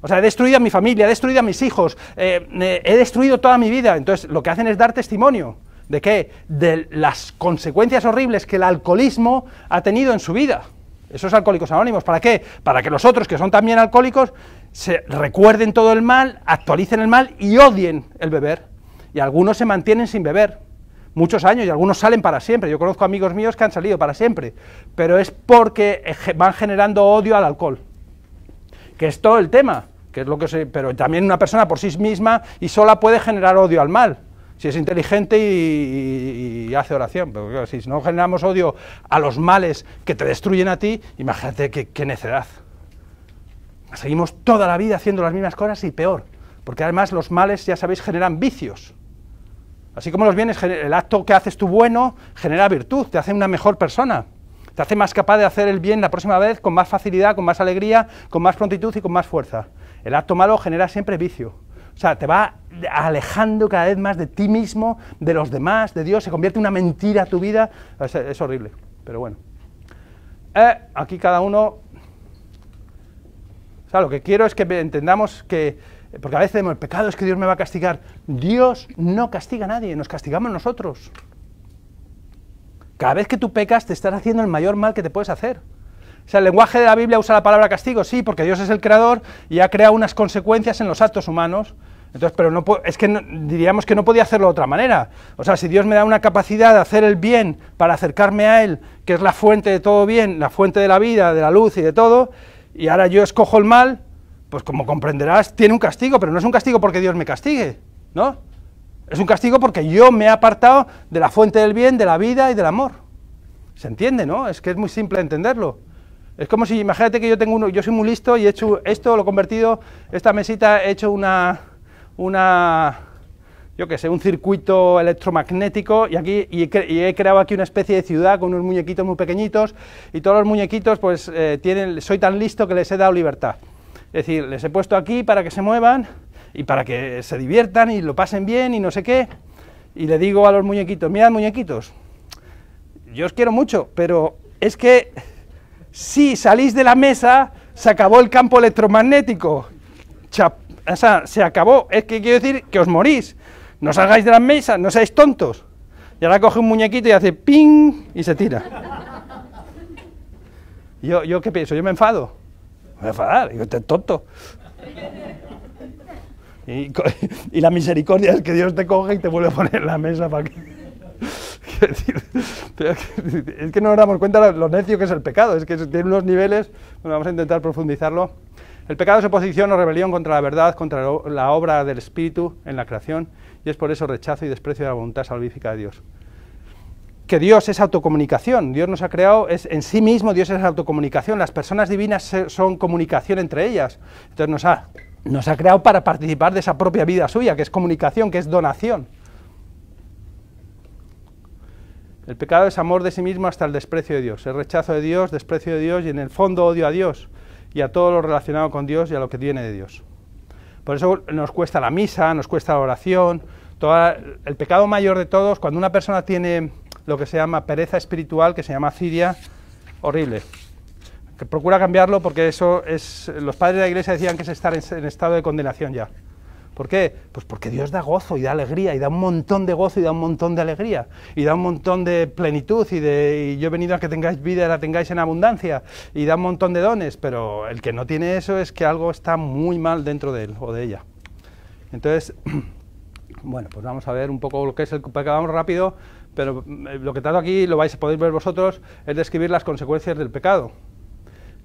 O sea, he destruido a mi familia, he destruido a mis hijos, he destruido toda mi vida. Entonces lo que hacen es dar testimonio. ¿De qué? De las consecuencias horribles que el alcoholismo ha tenido en su vida. Esos alcohólicos anónimos, ¿para qué? Para que los otros, que son también alcohólicos, se recuerden todo el mal, actualicen el mal y odien el beber. Y algunos se mantienen sin beber muchos años y algunos salen para siempre. Yo conozco amigos míos que han salido para siempre, pero es porque van generando odio al alcohol. Que es todo el tema, que es lo que se, pero también una persona por sí misma y sola puede generar odio al mal si es inteligente y, hace oración. Pero si no generamos odio a los males que te destruyen a ti, imagínate qué, qué necedad. Seguimos toda la vida haciendo las mismas cosas y peor, porque además los males, ya sabéis, generan vicios. Así como los bienes, el acto que haces tú bueno genera virtud, te hace una mejor persona, te hace más capaz de hacer el bien la próxima vez con más facilidad, con más alegría, con más prontitud y con más fuerza. El acto malo genera siempre vicio. O sea, te va alejando cada vez más de ti mismo, de los demás, de Dios, se convierte en una mentira tu vida. Es, horrible, pero bueno. Eh, aquí cada uno... O sea, lo que quiero es que entendamos que... Porque a veces el pecado es que Dios me va a castigar. Dios no castiga a nadie, nos castigamos nosotros. Cada vez que tú pecas te estás haciendo el mayor mal que te puedes hacer. O sea, el lenguaje de la Biblia usa la palabra castigo, sí, porque Dios es el creador y ha creado unas consecuencias en los actos humanos. Entonces, pero no es que diríamos que no podía hacerlo de otra manera. O sea, si Dios me da una capacidad de hacer el bien para acercarme a Él, que es la fuente de todo bien, la fuente de la vida, de la luz y de todo, y ahora yo escojo el mal, pues como comprenderás, tiene un castigo, pero no es un castigo porque Dios me castigue, ¿no? Es un castigo porque yo me he apartado de la fuente del bien, de la vida y del amor. ¿Se entiende, no? Es que es muy simple entenderlo. Es como si, imagínate que yo tengo uno, yo soy muy listo y he hecho esto, lo he convertido, esta mesita he hecho una, una, yo qué sé, un circuito electromagnético y aquí y, he creado aquí una especie de ciudad con unos muñequitos muy pequeñitos y todos los muñequitos pues eh, tienen, soy tan listo que les he dado libertad. Es decir, les he puesto aquí para que se muevan y para que se diviertan y lo pasen bien y no sé qué. Y le digo a los muñequitos, mirad muñequitos, yo os quiero mucho, pero es que si salís de la mesa, se acabó el campo electromagnético. o sea, se acabó. Es que quiero decir que os morís. No salgáis de la mesa, no seáis tontos. Y ahora coge un muñequito y hace ping y se tira. Yo, yo qué pienso, yo me enfado. Me voy a enfadar, te este tonto. Y, y, la misericordia es que Dios te coge y te vuelve a poner en la mesa para que... es que no nos damos cuenta lo necio que es el pecado, es que tiene unos niveles, vamos a intentar profundizarlo. El pecado es oposición o rebelión contra la verdad, contra la obra del Espíritu en la creación, y es por eso rechazo y desprecio de la voluntad salvífica de Dios. Que Dios es autocomunicación, Dios nos ha creado, es, en sí mismo Dios es autocomunicación, las personas divinas son comunicación entre ellas, entonces nos ha, nos ha creado para participar de esa propia vida suya, que es comunicación, que es donación. El pecado es amor de sí mismo hasta el desprecio de Dios, el rechazo de Dios, desprecio de Dios y en el fondo odio a Dios y a todo lo relacionado con Dios y a lo que tiene de Dios. Por eso nos cuesta la misa, nos cuesta la oración. Toda, el pecado mayor de todos, cuando una persona tiene lo que se llama pereza espiritual, que se llama acidia, horrible. Que procura cambiarlo porque eso es. Los padres de la iglesia decían que es estar en estado de condenación ya. ¿Por qué? Pues porque Dios da gozo y da alegría, y da un montón de gozo y da un montón de alegría, y da un montón de plenitud, y, de, yo he venido a que tengáis vida y la tengáis en abundancia, y da un montón de dones, pero el que no tiene eso es que algo está muy mal dentro de él o de ella. Entonces, bueno, pues vamos a ver un poco lo que es el pecado, vamos rápido, pero eh, lo que trato aquí, lo vais a poder ver vosotros, es describir las consecuencias del pecado.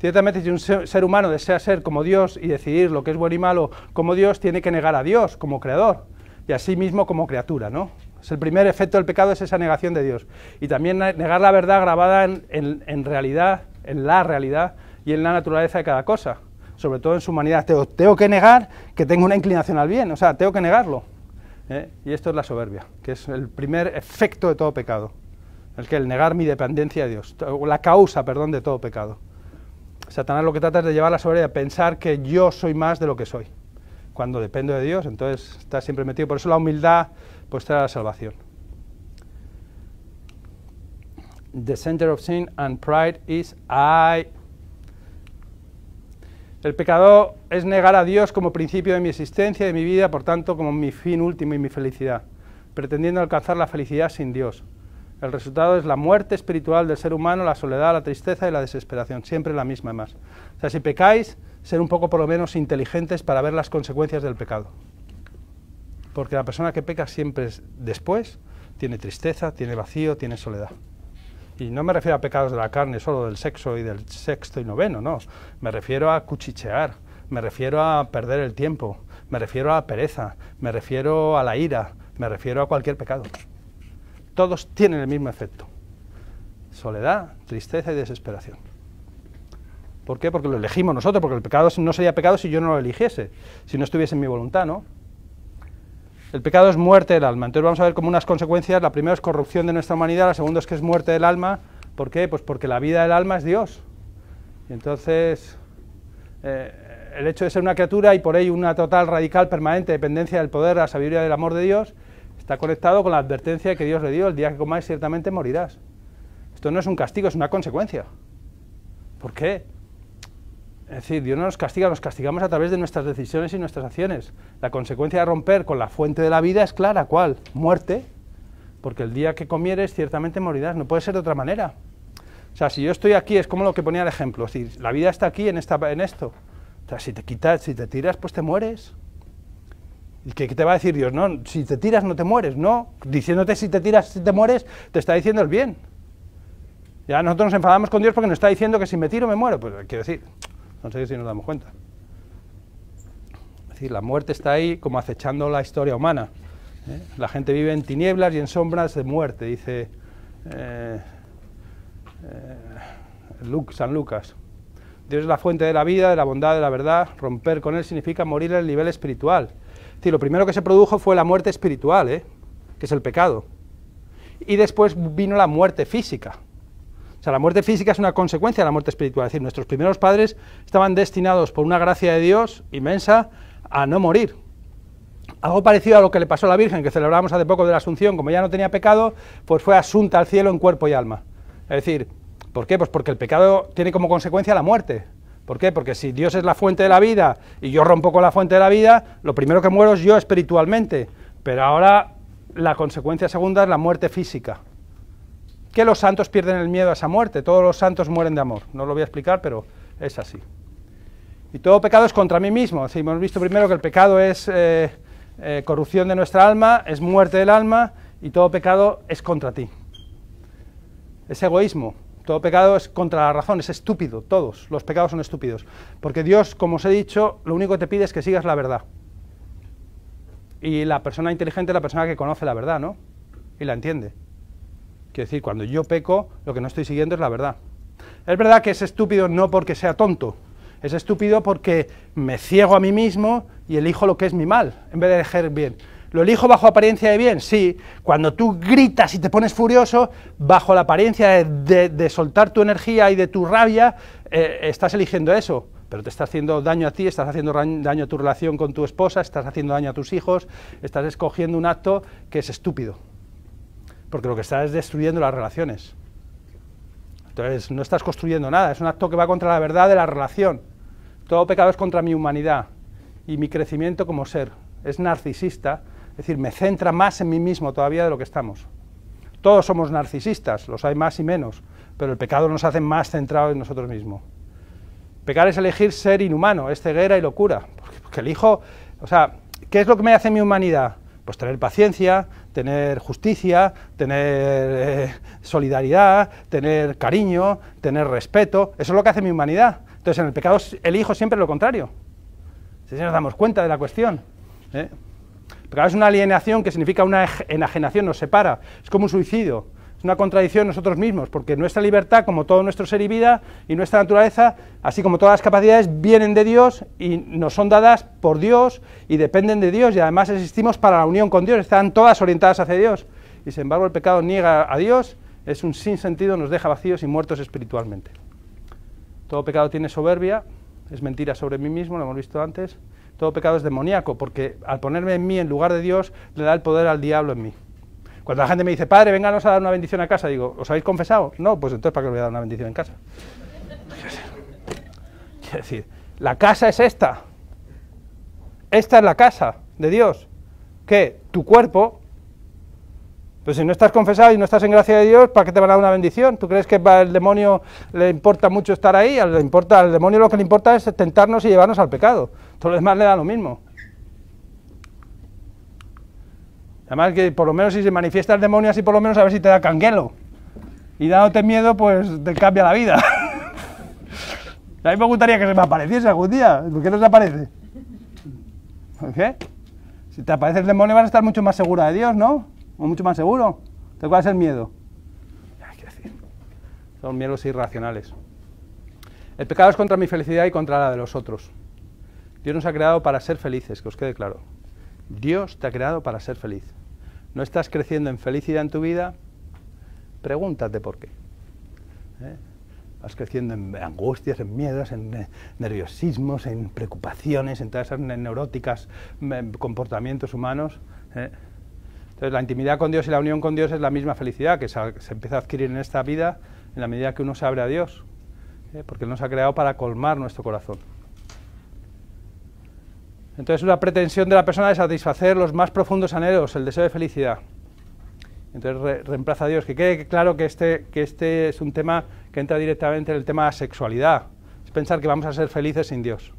Ciertamente, si un ser humano desea ser como Dios y decidir lo que es bueno y malo como Dios, tiene que negar a Dios como creador y a sí mismo como criatura, ¿no? Es el primer efecto del pecado es esa negación de Dios. Y también negar la verdad grabada en, realidad, en la realidad y en la naturaleza de cada cosa, sobre todo en su humanidad. Tengo, que negar que tengo una inclinación al bien, o sea, tengo que negarlo. ¿eh? Y esto es la soberbia, que es el primer efecto de todo pecado. El que el negar mi dependencia de Dios, o la causa, perdón, de todo pecado. Satanás lo que trata es de llevar la soberbia, pensar que yo soy más de lo que soy. Cuando dependo de Dios, entonces está siempre metido. Por eso la humildad pues trae la salvación. The center of sin and pride is I. El pecado es negar a Dios como principio de mi existencia, de mi vida, por tanto, como mi fin último y mi felicidad, pretendiendo alcanzar la felicidad sin Dios. El resultado es la muerte espiritual del ser humano, la soledad, la tristeza y la desesperación, siempre la misma más. O sea, si pecáis, ser un poco por lo menos inteligentes para ver las consecuencias del pecado. Porque la persona que peca siempre después tiene tristeza, tiene vacío, tiene soledad. Y no me refiero a pecados de la carne, solo del sexo y del sexto y noveno, no. Me refiero a cuchichear, me refiero a perder el tiempo, me refiero a la pereza, me refiero a la ira, me refiero a cualquier pecado todos tienen el mismo efecto. Soledad, tristeza y desesperación. ¿Por qué? Porque lo elegimos nosotros, porque el pecado no sería pecado si yo no lo eligiese, si no estuviese en mi voluntad, ¿no? El pecado es muerte del alma. Entonces vamos a ver como unas consecuencias. La primera es corrupción de nuestra humanidad, la segunda es que es muerte del alma. ¿Por qué? Pues porque la vida del alma es Dios. entonces, eh, el hecho de ser una criatura y por ello una total, radical, permanente dependencia del poder, la sabiduría del amor de Dios, Está conectado con la advertencia que Dios le dio, el día que comáis ciertamente morirás. Esto no es un castigo, es una consecuencia. ¿Por qué? Es decir, Dios no nos castiga, nos castigamos a través de nuestras decisiones y nuestras acciones. La consecuencia de romper con la fuente de la vida es clara, ¿cuál? Muerte, porque el día que comieres ciertamente morirás, no puede ser de otra manera. O sea, si yo estoy aquí, es como lo que ponía el ejemplo, si la vida está aquí en, esta, en esto, o sea, si te quitas, si te tiras, pues te mueres. ¿Qué te va a decir Dios? No, si te tiras no te mueres, no. Diciéndote si te tiras, si te mueres, te está diciendo el bien. Ya nosotros nos enfadamos con Dios porque nos está diciendo que si me tiro me muero. Pues quiero decir, no sé si nos damos cuenta. Es decir, la muerte está ahí como acechando la historia humana. ¿eh? La gente vive en tinieblas y en sombras de muerte, dice eh, eh San Lucas. Dios es la fuente de la vida, de la bondad, de la verdad. Romper con Él significa morir en el nivel espiritual decir, lo primero que se produjo fue la muerte espiritual, ¿eh? que es el pecado. Y después vino la muerte física. O sea, la muerte física es una consecuencia de la muerte espiritual. Es decir, nuestros primeros padres estaban destinados por una gracia de Dios inmensa a no morir. Algo parecido a lo que le pasó a la Virgen, que celebramos hace poco de la Asunción, como ya no tenía pecado, pues fue asunta al cielo en cuerpo y alma. Es decir, ¿por qué? Pues porque el pecado tiene como consecuencia la muerte. ¿Por qué? Porque si Dios es la fuente de la vida y yo rompo con la fuente de la vida, lo primero que muero es yo espiritualmente. Pero ahora la consecuencia segunda es la muerte física. Que los santos pierden el miedo a esa muerte. Todos los santos mueren de amor. No lo voy a explicar, pero es así. Y todo pecado es contra mí mismo. Así, hemos visto primero que el pecado es eh, eh, corrupción de nuestra alma, es muerte del alma, y todo pecado es contra ti. Es egoísmo. Todo pecado es contra la razón, es estúpido, todos los pecados son estúpidos. Porque Dios, como os he dicho, lo único que te pide es que sigas la verdad. Y la persona inteligente es la persona que conoce la verdad, ¿no? Y la entiende. Quiero decir, cuando yo peco, lo que no estoy siguiendo es la verdad. Es verdad que es estúpido no porque sea tonto, es estúpido porque me ciego a mí mismo y elijo lo que es mi mal, en vez de elegir bien. ¿Lo elijo bajo apariencia de bien? Sí. Cuando tú gritas y te pones furioso, bajo la apariencia de, soltar tu energía y de tu rabia, eh, estás eligiendo eso. Pero te estás haciendo daño a ti, estás haciendo daño a tu relación con tu esposa, estás haciendo daño a tus hijos, estás escogiendo un acto que es estúpido. Porque lo que estás es destruyendo las relaciones. Entonces, no estás construyendo nada, es un acto que va contra la verdad de la relación. Todo pecado es contra mi humanidad y mi crecimiento como ser. Es narcisista es decir, me centra más en mí mismo todavía de lo que estamos. Todos somos narcisistas, los hay más y menos, pero el pecado nos hace más centrados en nosotros mismos. Pecar es elegir ser inhumano, es ceguera y locura. Porque, elijo, o sea, ¿qué es lo que me hace mi humanidad? Pues tener paciencia, tener justicia, tener eh, solidaridad, tener cariño, tener respeto. Eso es lo que hace mi humanidad. Entonces en el pecado elijo siempre lo contrario. Si nos damos cuenta de la cuestión. ¿eh? es una alienación que significa una enajenación, nos separa, es como un suicidio, es una contradicción nosotros mismos, porque nuestra libertad, como todo nuestro ser y vida, y nuestra naturaleza, así como todas las capacidades, vienen de Dios y nos son dadas por Dios y dependen de Dios, y además existimos para la unión con Dios, están todas orientadas hacia Dios, y sin embargo el pecado niega a Dios, es un sinsentido, nos deja vacíos y muertos espiritualmente. Todo pecado tiene soberbia, es mentira sobre mí mismo, lo hemos visto antes, todo pecado es demoníaco, porque al ponerme en mí en lugar de Dios, le da el poder al diablo en mí. Cuando la gente me dice, padre, vénganos a dar una bendición a casa, digo, ¿os habéis confesado? No, pues entonces, ¿para qué le voy a dar una bendición en casa? Es decir, la casa es esta. Esta es la casa de Dios. Que tu cuerpo, pues si no estás confesado y no estás en gracia de Dios, ¿para qué te van a dar una bendición? ¿Tú crees que al demonio le importa mucho estar ahí? le importa, al demonio lo que le importa es tentarnos y llevarnos al pecado solo es demás le da lo mismo. Además que por lo menos si se manifiesta el demonio así, por lo menos a ver si te da canguelo. Y dándote miedo, pues te cambia la vida. a mí me gustaría que se me apareciese algún día. ¿Por qué no se aparece? ¿Por qué? Si te aparece el demonio vas a estar mucho más segura de Dios, ¿no? O mucho más seguro. ¿Te cuál es el miedo? Hay que decir. Son miedos irracionales. El pecado es contra mi felicidad y contra la de los otros. Dios nos ha creado para ser felices, que os quede claro. Dios te ha creado para ser feliz. ¿No estás creciendo en felicidad en tu vida? Pregúntate por qué. ¿Eh? Vas creciendo en angustias, en miedos, en eh, nerviosismos, en preocupaciones, en todas esas neuróticas comportamientos humanos. ¿eh? Entonces, la intimidad con Dios y la unión con Dios es la misma felicidad que se, empieza a adquirir en esta vida en la medida que uno se abre a Dios, ¿eh? porque Él nos ha creado para colmar nuestro corazón. Entonces una pretensión de la persona de satisfacer los más profundos anhelos, el deseo de felicidad. Entonces reemplaza a Dios. Que quede claro que este, que este es un tema que entra directamente en el tema de la sexualidad. Es pensar que vamos a ser felices sin Dios.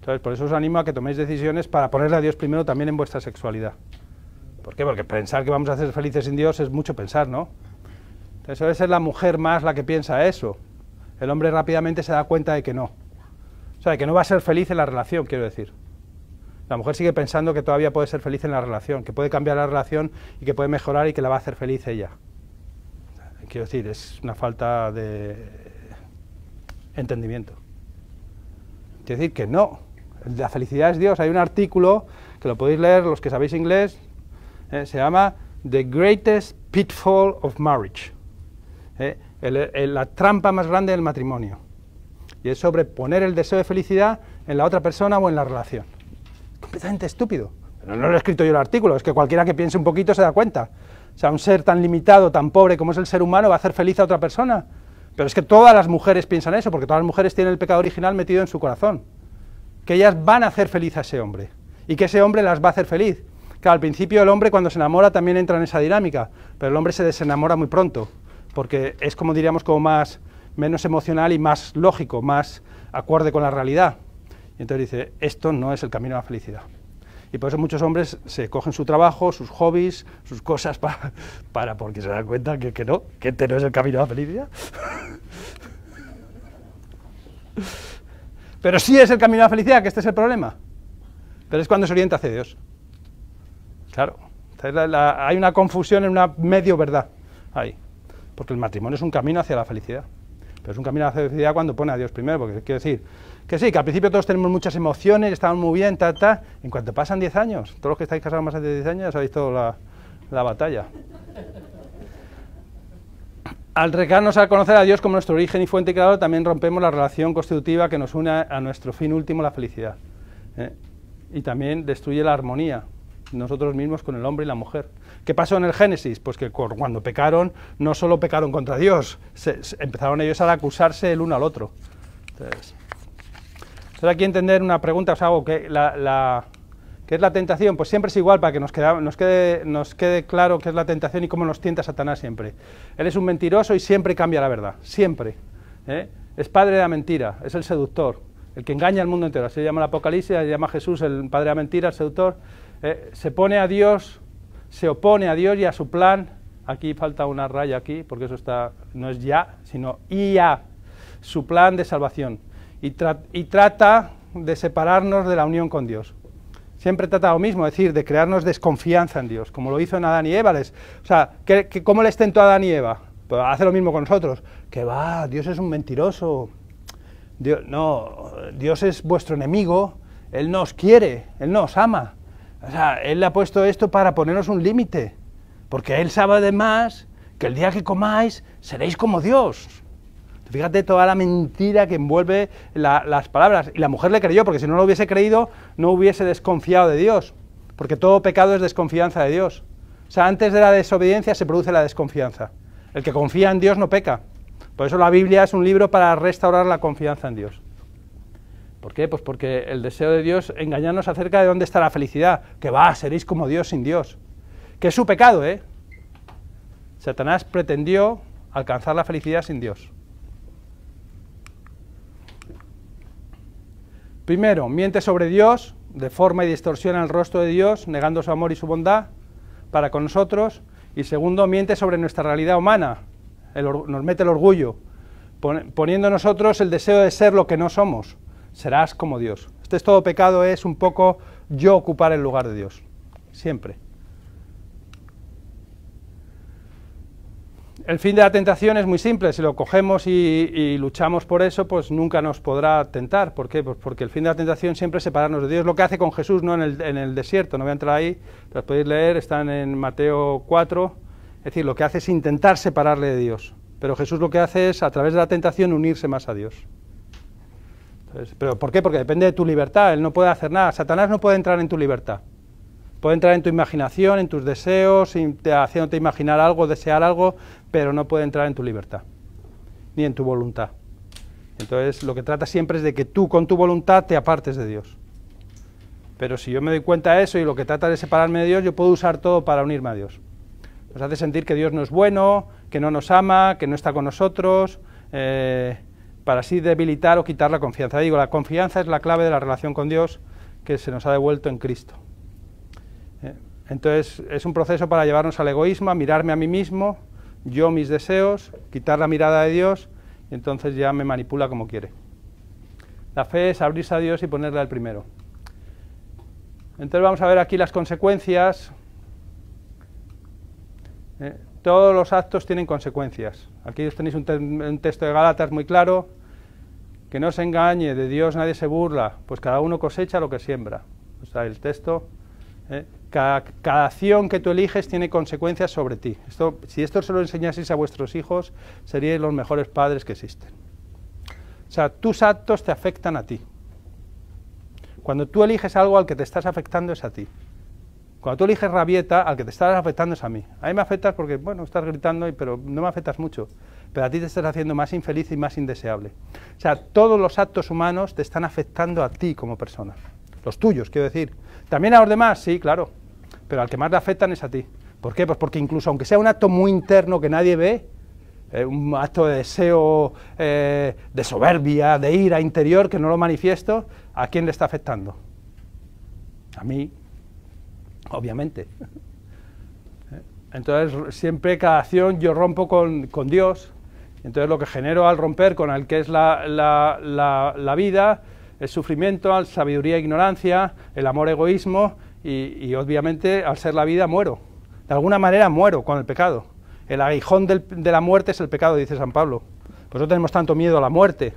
Entonces, por eso os animo a que toméis decisiones para ponerle a Dios primero también en vuestra sexualidad. ¿Por qué? Porque pensar que vamos a ser felices sin Dios es mucho pensar, ¿no? Entonces, a ser la mujer más la que piensa eso. El hombre rápidamente se da cuenta de que no. O sea, que no va a ser feliz en la relación, quiero decir. La mujer sigue pensando que todavía puede ser feliz en la relación, que puede cambiar la relación y que puede mejorar y que la va a hacer feliz ella. Quiero decir, es una falta de entendimiento. Quiero decir que no, la felicidad es Dios. Hay un artículo que lo podéis leer los que sabéis inglés, ¿eh? se llama The Greatest Pitfall of Marriage, ¿eh? la trampa más grande del matrimonio. Y es sobre poner el deseo de felicidad en la otra persona o en la relación. Completamente estúpido. Pero no lo he escrito yo el artículo, es que cualquiera que piense un poquito se da cuenta. O sea, un ser tan limitado, tan pobre como es el ser humano, va a hacer feliz a otra persona. Pero es que todas las mujeres piensan eso, porque todas las mujeres tienen el pecado original metido en su corazón. Que ellas van a hacer feliz a ese hombre. Y que ese hombre las va a hacer feliz. Claro, al principio el hombre cuando se enamora también entra en esa dinámica, pero el hombre se desenamora muy pronto, porque es como diríamos como más menos emocional y más lógico, más acorde con la realidad. Y entonces dice, esto no es el camino a la felicidad. Y por eso muchos hombres se cogen su trabajo, sus hobbies, sus cosas para, para porque se dan cuenta que, que no, que este no es el camino a la felicidad. Pero sí es el camino a la felicidad, que este es el problema. Pero es cuando se orienta hacia Dios. Claro, hay una confusión en una medio verdad ahí. Porque el matrimonio es un camino hacia la felicidad. Pero es un camino a la felicidad cuando pone a Dios primero, porque quiere decir que sí, que al principio todos tenemos muchas emociones, estamos muy bien, ta, ta. En cuanto pasan 10 años, todos los que estáis casados más de 10 años ya sabéis toda la, batalla. Al recarnos a conocer a Dios como nuestro origen y fuente y creador, también rompemos la relación constitutiva que nos une a nuestro fin último, la felicidad. ¿eh? Y también destruye la armonía, nosotros mismos con el hombre y la mujer. ¿Qué pasó en el Génesis? Pues que cuando pecaron, no solo pecaron contra Dios, empezaron ellos a acusarse el uno al otro. Entonces, aquí entender una pregunta, os hago, que la, es la tentación? Pues siempre es igual para que nos, nos, quede, nos quede claro qué es la tentación y cómo nos tienta Satanás siempre. Él es un mentiroso y siempre cambia la verdad, siempre. ¿eh? Es padre de la mentira, es el seductor, el que engaña al mundo entero. Así se llama la Apocalipsis, se llama Jesús el padre de la mentira, el seductor. Eh, se pone a Dios, se opone a Dios y a su plan. Aquí falta una raya aquí, porque eso está, no es ya, sino ya su plan de salvación. Y, y trata de separarnos de la unión con Dios. Siempre trata lo mismo, es decir, de crearnos desconfianza en Dios, como lo hizo en Adán y Eva. o sea, que, ¿cómo les tentó a Adán y Eva? Pues hace lo mismo con nosotros. Que va, Dios es un mentiroso. no, Dios es vuestro enemigo. Él nos quiere, Él nos ama. O sea, Él ha puesto esto para ponernos un límite, porque Él sabe además que el día que comáis seréis como Dios. Fíjate toda la mentira que envuelve las palabras. Y la mujer le creyó, porque si no lo hubiese creído, no hubiese desconfiado de Dios, porque todo pecado es desconfianza de Dios. O sea, antes de la desobediencia se produce la desconfianza. El que confía en Dios no peca. Por eso la Biblia es un libro para restaurar la confianza en Dios. ¿Por qué? Pues porque el deseo de Dios engañarnos acerca de dónde está la felicidad. Que va, seréis como Dios sin Dios. Que es su pecado, ¿eh? Satanás pretendió alcanzar la felicidad sin Dios. Primero, miente sobre Dios, deforma y distorsiona el rostro de Dios, negando su amor y su bondad para con nosotros. Y segundo, miente sobre nuestra realidad humana, nos mete el orgullo, poniendo nosotros el deseo de ser lo que no somos serás como Dios. Este es todo pecado es un poco yo ocupar el lugar de Dios, siempre. El fin de la tentación es muy simple, si lo cogemos y, luchamos por eso, pues nunca nos podrá tentar. ¿Por qué? Pues porque el fin de la tentación siempre es separarnos de Dios, lo que hace con Jesús no en el, desierto, no voy a entrar ahí, las podéis leer, están en Mateo 4, es decir, lo que hace es intentar separarle de Dios, pero Jesús lo que hace es, a través de la tentación, unirse más a Dios. ¿Pero por qué? Porque depende de tu libertad, él no puede hacer nada, Satanás no puede entrar en tu libertad. Puede entrar en tu imaginación, en tus deseos, haciéndote imaginar algo, desear algo, pero no puede entrar en tu libertad, ni en tu voluntad. Entonces, lo que trata siempre es de que tú con tu voluntad te apartes de Dios. Pero si yo me doy cuenta de eso y lo que trata de separarme de Dios, yo puedo usar todo para unirme a Dios. Nos hace sentir que Dios no es bueno, que no nos ama, que no está con nosotros, eh, para así debilitar o quitar la confianza. Digo, la confianza es la clave de la relación con Dios que se nos ha devuelto en Cristo. Eh, entonces, es un proceso para llevarnos al egoísmo, a mirarme a mí mismo, yo mis deseos, quitar la mirada de Dios, y entonces ya me manipula como quiere. La fe es abrirse a Dios y ponerle al primero. Entonces vamos a ver aquí las consecuencias. Eh, todos los actos tienen consecuencias. Aquí tenéis un, texto de Gálatas muy claro, que no se engañe, de Dios nadie se burla, pues cada uno cosecha lo que siembra. O sea, el texto, ¿eh? cada, acción que tú eliges tiene consecuencias sobre ti. Esto, si esto se lo enseñaseis a vuestros hijos, seríais los mejores padres que existen. O sea, tus actos te afectan a ti. Cuando tú eliges algo al que te estás afectando es a ti. Cuando tú eliges rabieta, al que te estás afectando es a mí. A mí me afectas porque, bueno, estás gritando, pero no me afectas mucho. Pero a ti te estás haciendo más infeliz y más indeseable. O sea, todos los actos humanos te están afectando a ti como persona. Los tuyos, quiero decir. También a los demás, sí, claro. Pero al que más le afectan es a ti. ¿Por qué? Pues porque incluso aunque sea un acto muy interno que nadie ve, eh, un acto de deseo, eh, de soberbia, de ira interior que no lo manifiesto, ¿a quién le está afectando? A mí, obviamente. Entonces, siempre cada acción yo rompo con, con Dios, entonces lo que genero al romper con el que es la, la, la, vida, el sufrimiento, sabiduría e ignorancia, el amor egoísmo, y, obviamente al ser la vida muero. De alguna manera muero con el pecado. El aguijón de la muerte es el pecado, dice San Pablo. Por no tenemos tanto miedo a la muerte,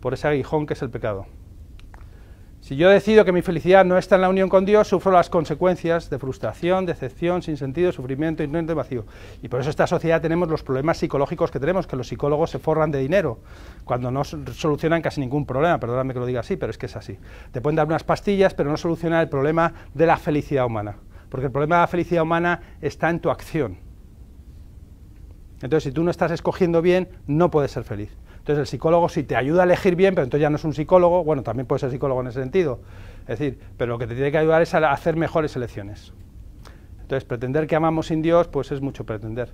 por ese aguijón que es el pecado. Si yo decido que mi felicidad no está en la unión con Dios, sufro las consecuencias de frustración, decepción, sin sentido, sufrimiento, intento vacío. Y por eso en esta sociedad tenemos los problemas psicológicos que tenemos, que los psicólogos se forran de dinero cuando no solucionan casi ningún problema. Perdóname que lo diga así, pero es que es así. Te pueden dar unas pastillas, pero no solucionan el problema de la felicidad humana. Porque el problema de la felicidad humana está en tu acción. Entonces, si tú no estás escogiendo bien, no puedes ser feliz. Entonces el psicólogo si te ayuda a elegir bien, pero entonces ya no es un psicólogo, bueno, también puede ser psicólogo en ese sentido, es decir, pero lo que te tiene que ayudar es a hacer mejores elecciones. Entonces pretender que amamos sin Dios, pues es mucho pretender,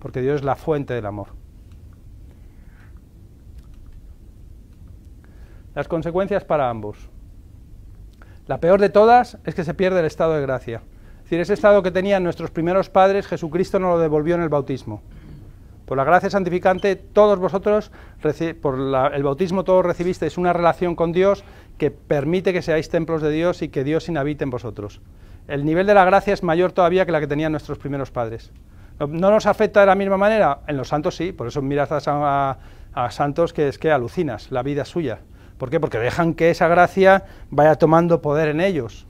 porque Dios es la fuente del amor. Las consecuencias para ambos. La peor de todas es que se pierde el estado de gracia. Es decir, ese estado que tenían nuestros primeros padres, Jesucristo nos lo devolvió en el bautismo. Por la gracia santificante, todos vosotros, por el bautismo todos recibisteis una relación con Dios que permite que seáis templos de Dios y que Dios inhabite en vosotros. El nivel de la gracia es mayor todavía que la que tenían nuestros primeros padres. ¿No, nos afecta de la misma manera? En los santos sí, por eso miras a, a santos que es que alucinas la vida suya. ¿Por qué? Porque dejan que esa gracia vaya tomando poder en ellos.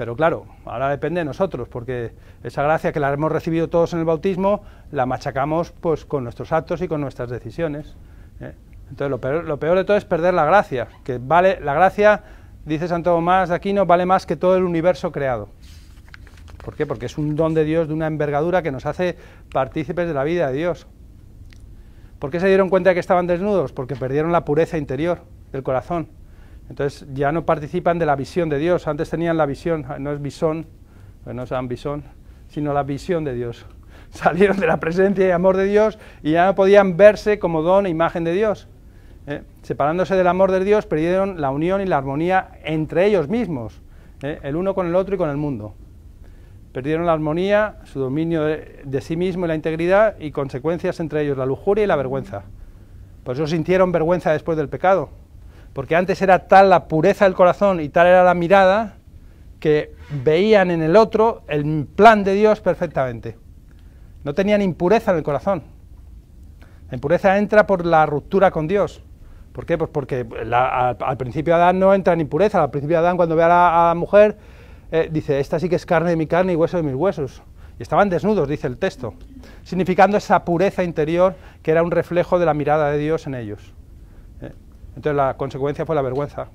Pero claro, ahora depende de nosotros, porque esa gracia que la hemos recibido todos en el bautismo, la machacamos pues, con nuestros actos y con nuestras decisiones. ¿eh? Entonces, lo peor, de todo es perder la gracia, que vale, la gracia, dice Santo Tomás de Aquino, vale más que todo el universo creado. ¿Por qué? Porque es un don de Dios de una envergadura que nos hace partícipes de la vida de Dios. ¿Por qué se dieron cuenta de que estaban desnudos? Porque perdieron la pureza interior del corazón. Entonces ya no participan de la visión de Dios. Antes tenían la visión, no es visón, pues no es ambisón, sino la visión de Dios. Salieron de la presencia y amor de Dios y ya no podían verse como don e imagen de Dios. ¿eh? Separándose del amor de Dios, perdieron la unión y la armonía entre ellos mismos, ¿eh? el uno con el otro y con el mundo. Perdieron la armonía, su dominio de, de sí mismo y la integridad y consecuencias entre ellos, la lujuria y la vergüenza. Por eso sintieron vergüenza después del pecado, porque antes era tal la pureza del corazón y tal era la mirada que veían en el otro el plan de Dios perfectamente. No tenían impureza en el corazón. La impureza entra por la ruptura con Dios. ¿Por qué? Pues porque al, principio Adán no entra en impureza. Al principio Adán cuando ve a la, mujer eh, dice, esta sí que es carne de mi carne y hueso de mis huesos. Y estaban desnudos, dice el texto, significando esa pureza interior que era un reflejo de la mirada de Dios en ellos. Entonces la consecuencia fue la vergüenza,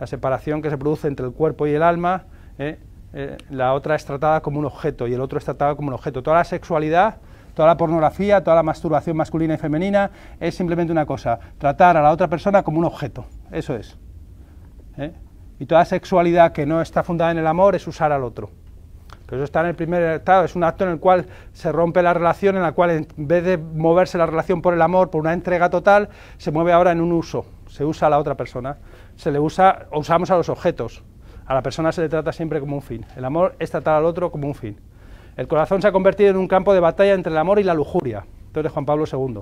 la separación que se produce entre el cuerpo y el alma, eh, eh, la otra es tratada como un objeto y el otro es tratado como un objeto. Toda la sexualidad, toda la pornografía, toda la masturbación masculina y femenina es simplemente una cosa, tratar a la otra persona como un objeto, eso es. Eh. Y toda sexualidad que no está fundada en el amor es usar al otro. Pero eso está en el primer estado, es un acto en el cual se rompe la relación, en la cual en vez de moverse la relación por el amor, por una entrega total, se mueve ahora en un uso, se usa a la otra persona, se le usa, usamos a los objetos, a la persona se le trata siempre como un fin, el amor es tratar al otro como un fin. El corazón se ha convertido en un campo de batalla entre el amor y la lujuria, entonces Juan Pablo II.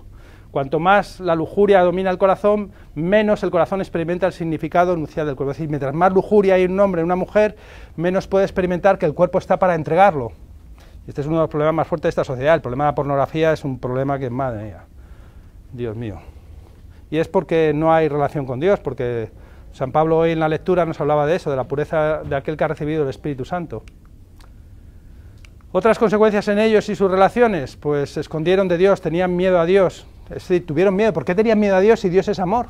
Cuanto más la lujuria domina el corazón, menos el corazón experimenta el significado enunciado del cuerpo. Es decir, mientras más lujuria hay en un hombre, en una mujer, menos puede experimentar que el cuerpo está para entregarlo. Este es uno de los problemas más fuertes de esta sociedad. El problema de la pornografía es un problema que, madre mía, Dios mío. Y es porque no hay relación con Dios, porque San Pablo hoy en la lectura nos hablaba de eso, de la pureza de aquel que ha recibido el Espíritu Santo. Otras consecuencias en ellos y sus relaciones, pues se escondieron de Dios, tenían miedo a Dios, es tuvieron miedo. ¿Por qué tenían miedo a Dios si Dios es amor?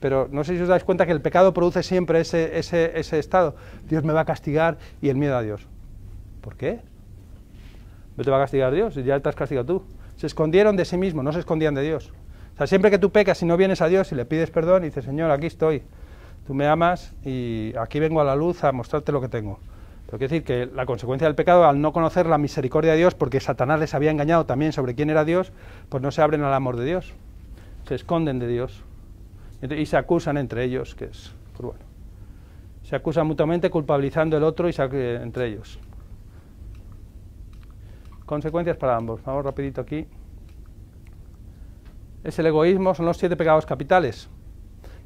Pero no sé si os dais cuenta que el pecado produce siempre ese, ese, ese estado. Dios me va a castigar y el miedo a Dios. ¿Por qué? No te va a castigar Dios, ya te has castigado tú. Se escondieron de sí mismos, no se escondían de Dios. O sea, siempre que tú pecas y no vienes a Dios y le pides perdón, y dices, Señor, aquí estoy, tú me amas y aquí vengo a la luz a mostrarte lo que tengo. Quiero decir que la consecuencia del pecado, al no conocer la misericordia de Dios, porque Satanás les había engañado también sobre quién era Dios, pues no se abren al amor de Dios, se esconden de Dios y se acusan entre ellos, que es, cruel. se acusan mutuamente culpabilizando el otro y se, entre ellos. Consecuencias para ambos. Vamos rapidito aquí. Es el egoísmo, son los siete pecados capitales,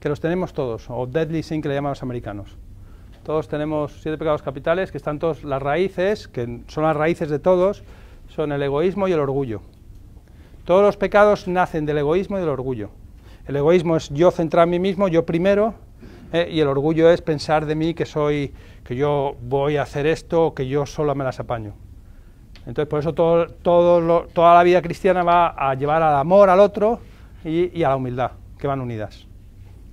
que los tenemos todos, o deadly sin que le llaman los americanos. Todos tenemos siete pecados capitales, que están todas las raíces, que son las raíces de todos, son el egoísmo y el orgullo. Todos los pecados nacen del egoísmo y del orgullo. El egoísmo es yo centrar en mí mismo, yo primero, eh, y el orgullo es pensar de mí que soy, que yo voy a hacer esto, que yo solo me las apaño. Entonces, por eso todo, toda la vida cristiana va a llevar al amor al otro y, y, a la humildad, que van unidas.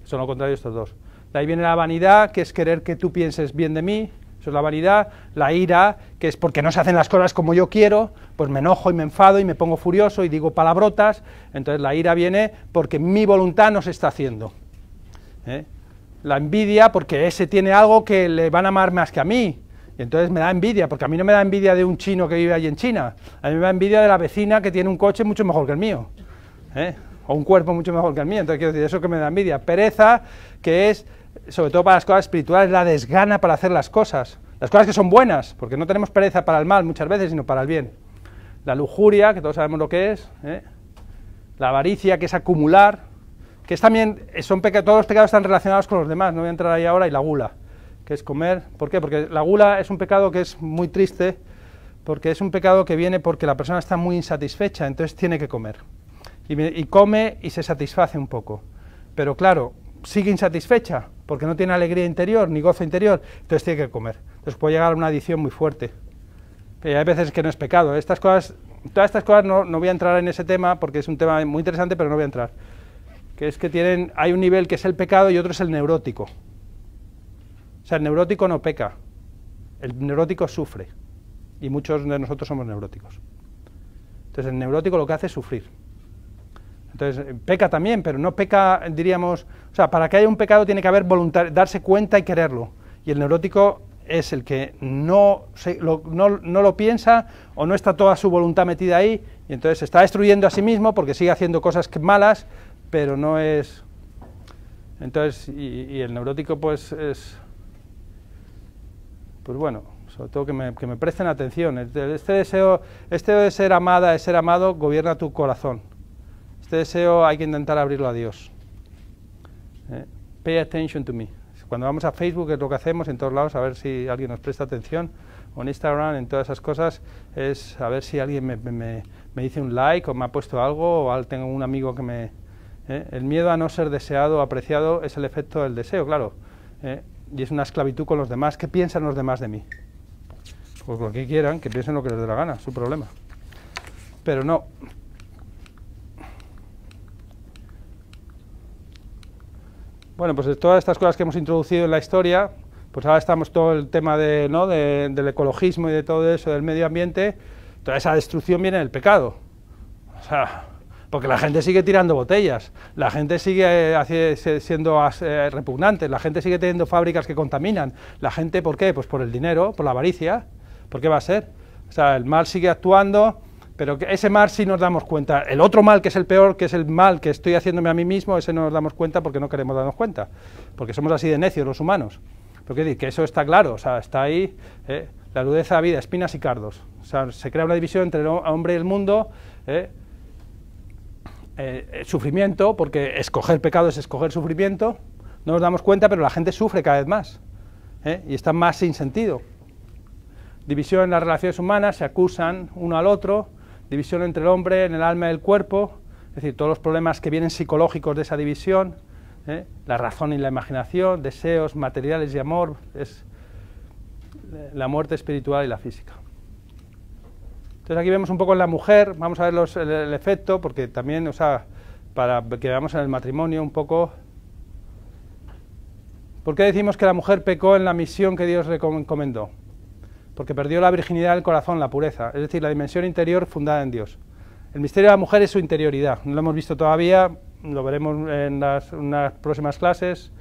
Son lo contrario estos dos. De ahí viene la vanidad, que es querer que tú pienses bien de mí, eso es la vanidad, la ira, que es porque no se hacen las cosas como yo quiero, pues me enojo y me enfado y me pongo furioso y digo palabrotas, entonces la ira viene porque mi voluntad no se está haciendo. ¿eh? La envidia porque ese tiene algo que le van a amar más que a mí, y entonces me da envidia, porque a mí no me da envidia de un chino que vive allí en China, a mí me da envidia de la vecina que tiene un coche mucho mejor que el mío. ¿eh? o un cuerpo mucho mejor que el mío, entonces quiero decir, eso que me da envidia. Pereza, que es sobre todo para las cosas espirituales, la desgana para hacer las cosas. Las cosas que son buenas, porque no tenemos pereza para el mal muchas veces, sino para el bien. La lujuria, que todos sabemos lo que es. ¿eh? La avaricia, que es acumular. Que es también, son todos los pecados están relacionados con los demás, no voy a entrar ahí ahora. Y la gula, que es comer. ¿Por qué? Porque la gula es un pecado que es muy triste, porque es un pecado que viene porque la persona está muy insatisfecha, entonces tiene que comer. y come y se satisface un poco. Pero claro, sigue insatisfecha porque no tiene alegría interior ni gozo interior, entonces tiene que comer. Entonces puede llegar a una adicción muy fuerte. Pero hay veces que no es pecado. Estas cosas, todas estas cosas no, no voy a entrar en ese tema porque es un tema muy interesante, pero no voy a entrar. Que es que tienen, hay un nivel que es el pecado y otro es el neurótico. O sea, el neurótico no peca, el neurótico sufre. Y muchos de nosotros somos neuróticos. Entonces el neurótico lo que hace es sufrir. Entonces, eh, peca también, pero no peca, diríamos, o sea, para que haya un pecado tiene que haber voluntad, darse cuenta y quererlo. Y el neurótico es el que no, lo, no, no, lo piensa o no está toda su voluntad metida ahí y entonces está destruyendo a sí mismo porque sigue haciendo cosas malas, pero no es... Entonces, y, el neurótico pues es... Pues bueno, sobre todo que me, que me presten atención. Este, este deseo, este de ser amada, de ser amado, gobierna tu corazón este deseo hay que intentar abrirlo a Dios. Eh, pay attention to me. Cuando vamos a Facebook es lo que hacemos en todos lados, a ver si alguien nos presta atención. O en Instagram, en todas esas cosas, es a ver si alguien me, dice un like o me ha puesto algo o tengo un amigo que me... Eh, el miedo a no ser deseado o apreciado es el efecto del deseo, claro. Eh, y es una esclavitud con los demás. ¿Qué piensan los demás de mí? Pues lo que quieran, que piensen lo que les dé la gana, su problema. Pero no, Bueno, pues de todas estas cosas que hemos introducido en la historia, pues ahora estamos todo el tema de, ¿no? del ecologismo y de todo eso, del medio ambiente, toda esa destrucción viene del pecado. O sea, porque la gente sigue tirando botellas, la gente sigue eh, siendo eh, repugnante, la gente sigue teniendo fábricas que contaminan. La gente, ¿por qué? Pues por el dinero, por la avaricia. ¿Por qué va a ser? O sea, el mal sigue actuando pero ese mal sí nos damos cuenta. El otro mal, que es el peor, que es el mal que estoy haciéndome a mí mismo, ese no nos damos cuenta porque no queremos darnos cuenta. Porque somos así de necios los humanos. porque decir que eso está claro, o sea, está ahí ¿eh? la rudeza de vida, espinas y cardos. O sea, se crea una división entre el hombre y el mundo. ¿eh? Eh, sufrimiento, porque escoger pecado es escoger sufrimiento. No nos damos cuenta, pero la gente sufre cada vez más. Y está más sin sentido. División en las relaciones humanas, se acusan uno al otro división entre el hombre, en el alma y el cuerpo, es decir, todos los problemas que vienen psicológicos de esa división, ¿eh? la razón y la imaginación, deseos materiales y amor, es la muerte espiritual y la física. Entonces aquí vemos un poco en la mujer, vamos a ver el, efecto, porque también, o sea, para que veamos en el matrimonio un poco... ¿Por qué decimos que la mujer pecó en la misión que Dios le encomendó? porque perdió la virginidad del corazón, la pureza, es decir, la dimensión interior fundada en Dios. El misterio de la mujer es su interioridad, no lo hemos visto todavía, lo veremos en las, unas próximas clases,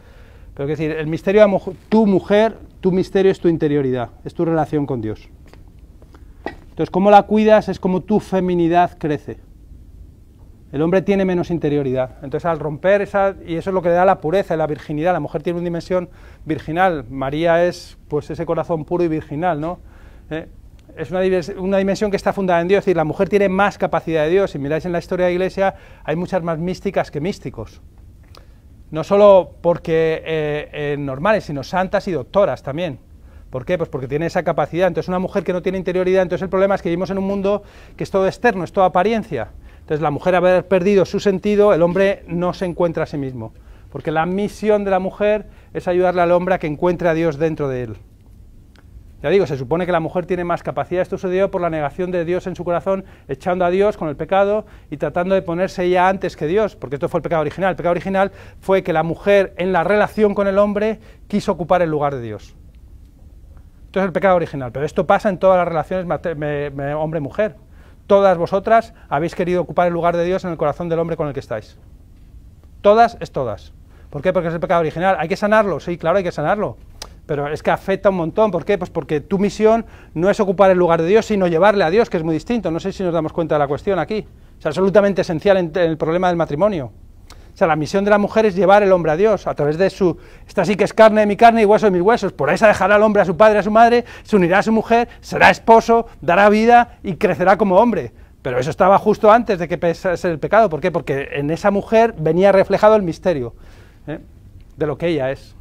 pero es decir, el misterio de tu mujer, tu misterio es tu interioridad, es tu relación con Dios. Entonces, cómo la cuidas es como tu feminidad crece. El hombre tiene menos interioridad. Entonces, al romper esa, y eso es lo que le da la pureza y la virginidad, la mujer tiene una dimensión virginal. María es pues ese corazón puro y virginal, ¿no? Eh, es una, una, dimensión que está fundada en Dios, y la mujer tiene más capacidad de Dios. Si miráis en la historia de la Iglesia, hay muchas más místicas que místicos. No solo porque eh, eh, normales, sino santas y doctoras también. ¿Por qué? Pues porque tiene esa capacidad. Entonces, una mujer que no tiene interioridad, entonces el problema es que vivimos en un mundo que es todo externo, es toda apariencia. Entonces, la mujer haber perdido su sentido, el hombre no se encuentra a sí mismo. Porque la misión de la mujer es ayudarle al hombre a que encuentre a Dios dentro de él. Ya digo, se supone que la mujer tiene más capacidad. Esto sucedió por la negación de Dios en su corazón, echando a Dios con el pecado y tratando de ponerse ella antes que Dios, porque esto fue el pecado original. El pecado original fue que la mujer en la relación con el hombre quiso ocupar el lugar de Dios. es el pecado original, pero esto pasa en todas las relaciones hombre-mujer. Todas vosotras habéis querido ocupar el lugar de Dios en el corazón del hombre con el que estáis. Todas es todas. ¿Por qué? Porque es el pecado original. ¿Hay que sanarlo? Sí, claro, hay que sanarlo. Pero es que afecta un montón. ¿Por qué? Pues porque tu misión no es ocupar el lugar de Dios, sino llevarle a Dios, que es muy distinto. No sé si nos damos cuenta de la cuestión aquí. Es absolutamente esencial en el problema del matrimonio. O sea, la misión de la mujer es llevar el hombre a Dios a través de su. Esta sí que es carne de mi carne y hueso de mis huesos. Por esa dejará al hombre a su padre, a su madre, se unirá a su mujer, será esposo, dará vida y crecerá como hombre. Pero eso estaba justo antes de que pesase el pecado. ¿Por qué? Porque en esa mujer venía reflejado el misterio. ¿eh? de lo que ella es.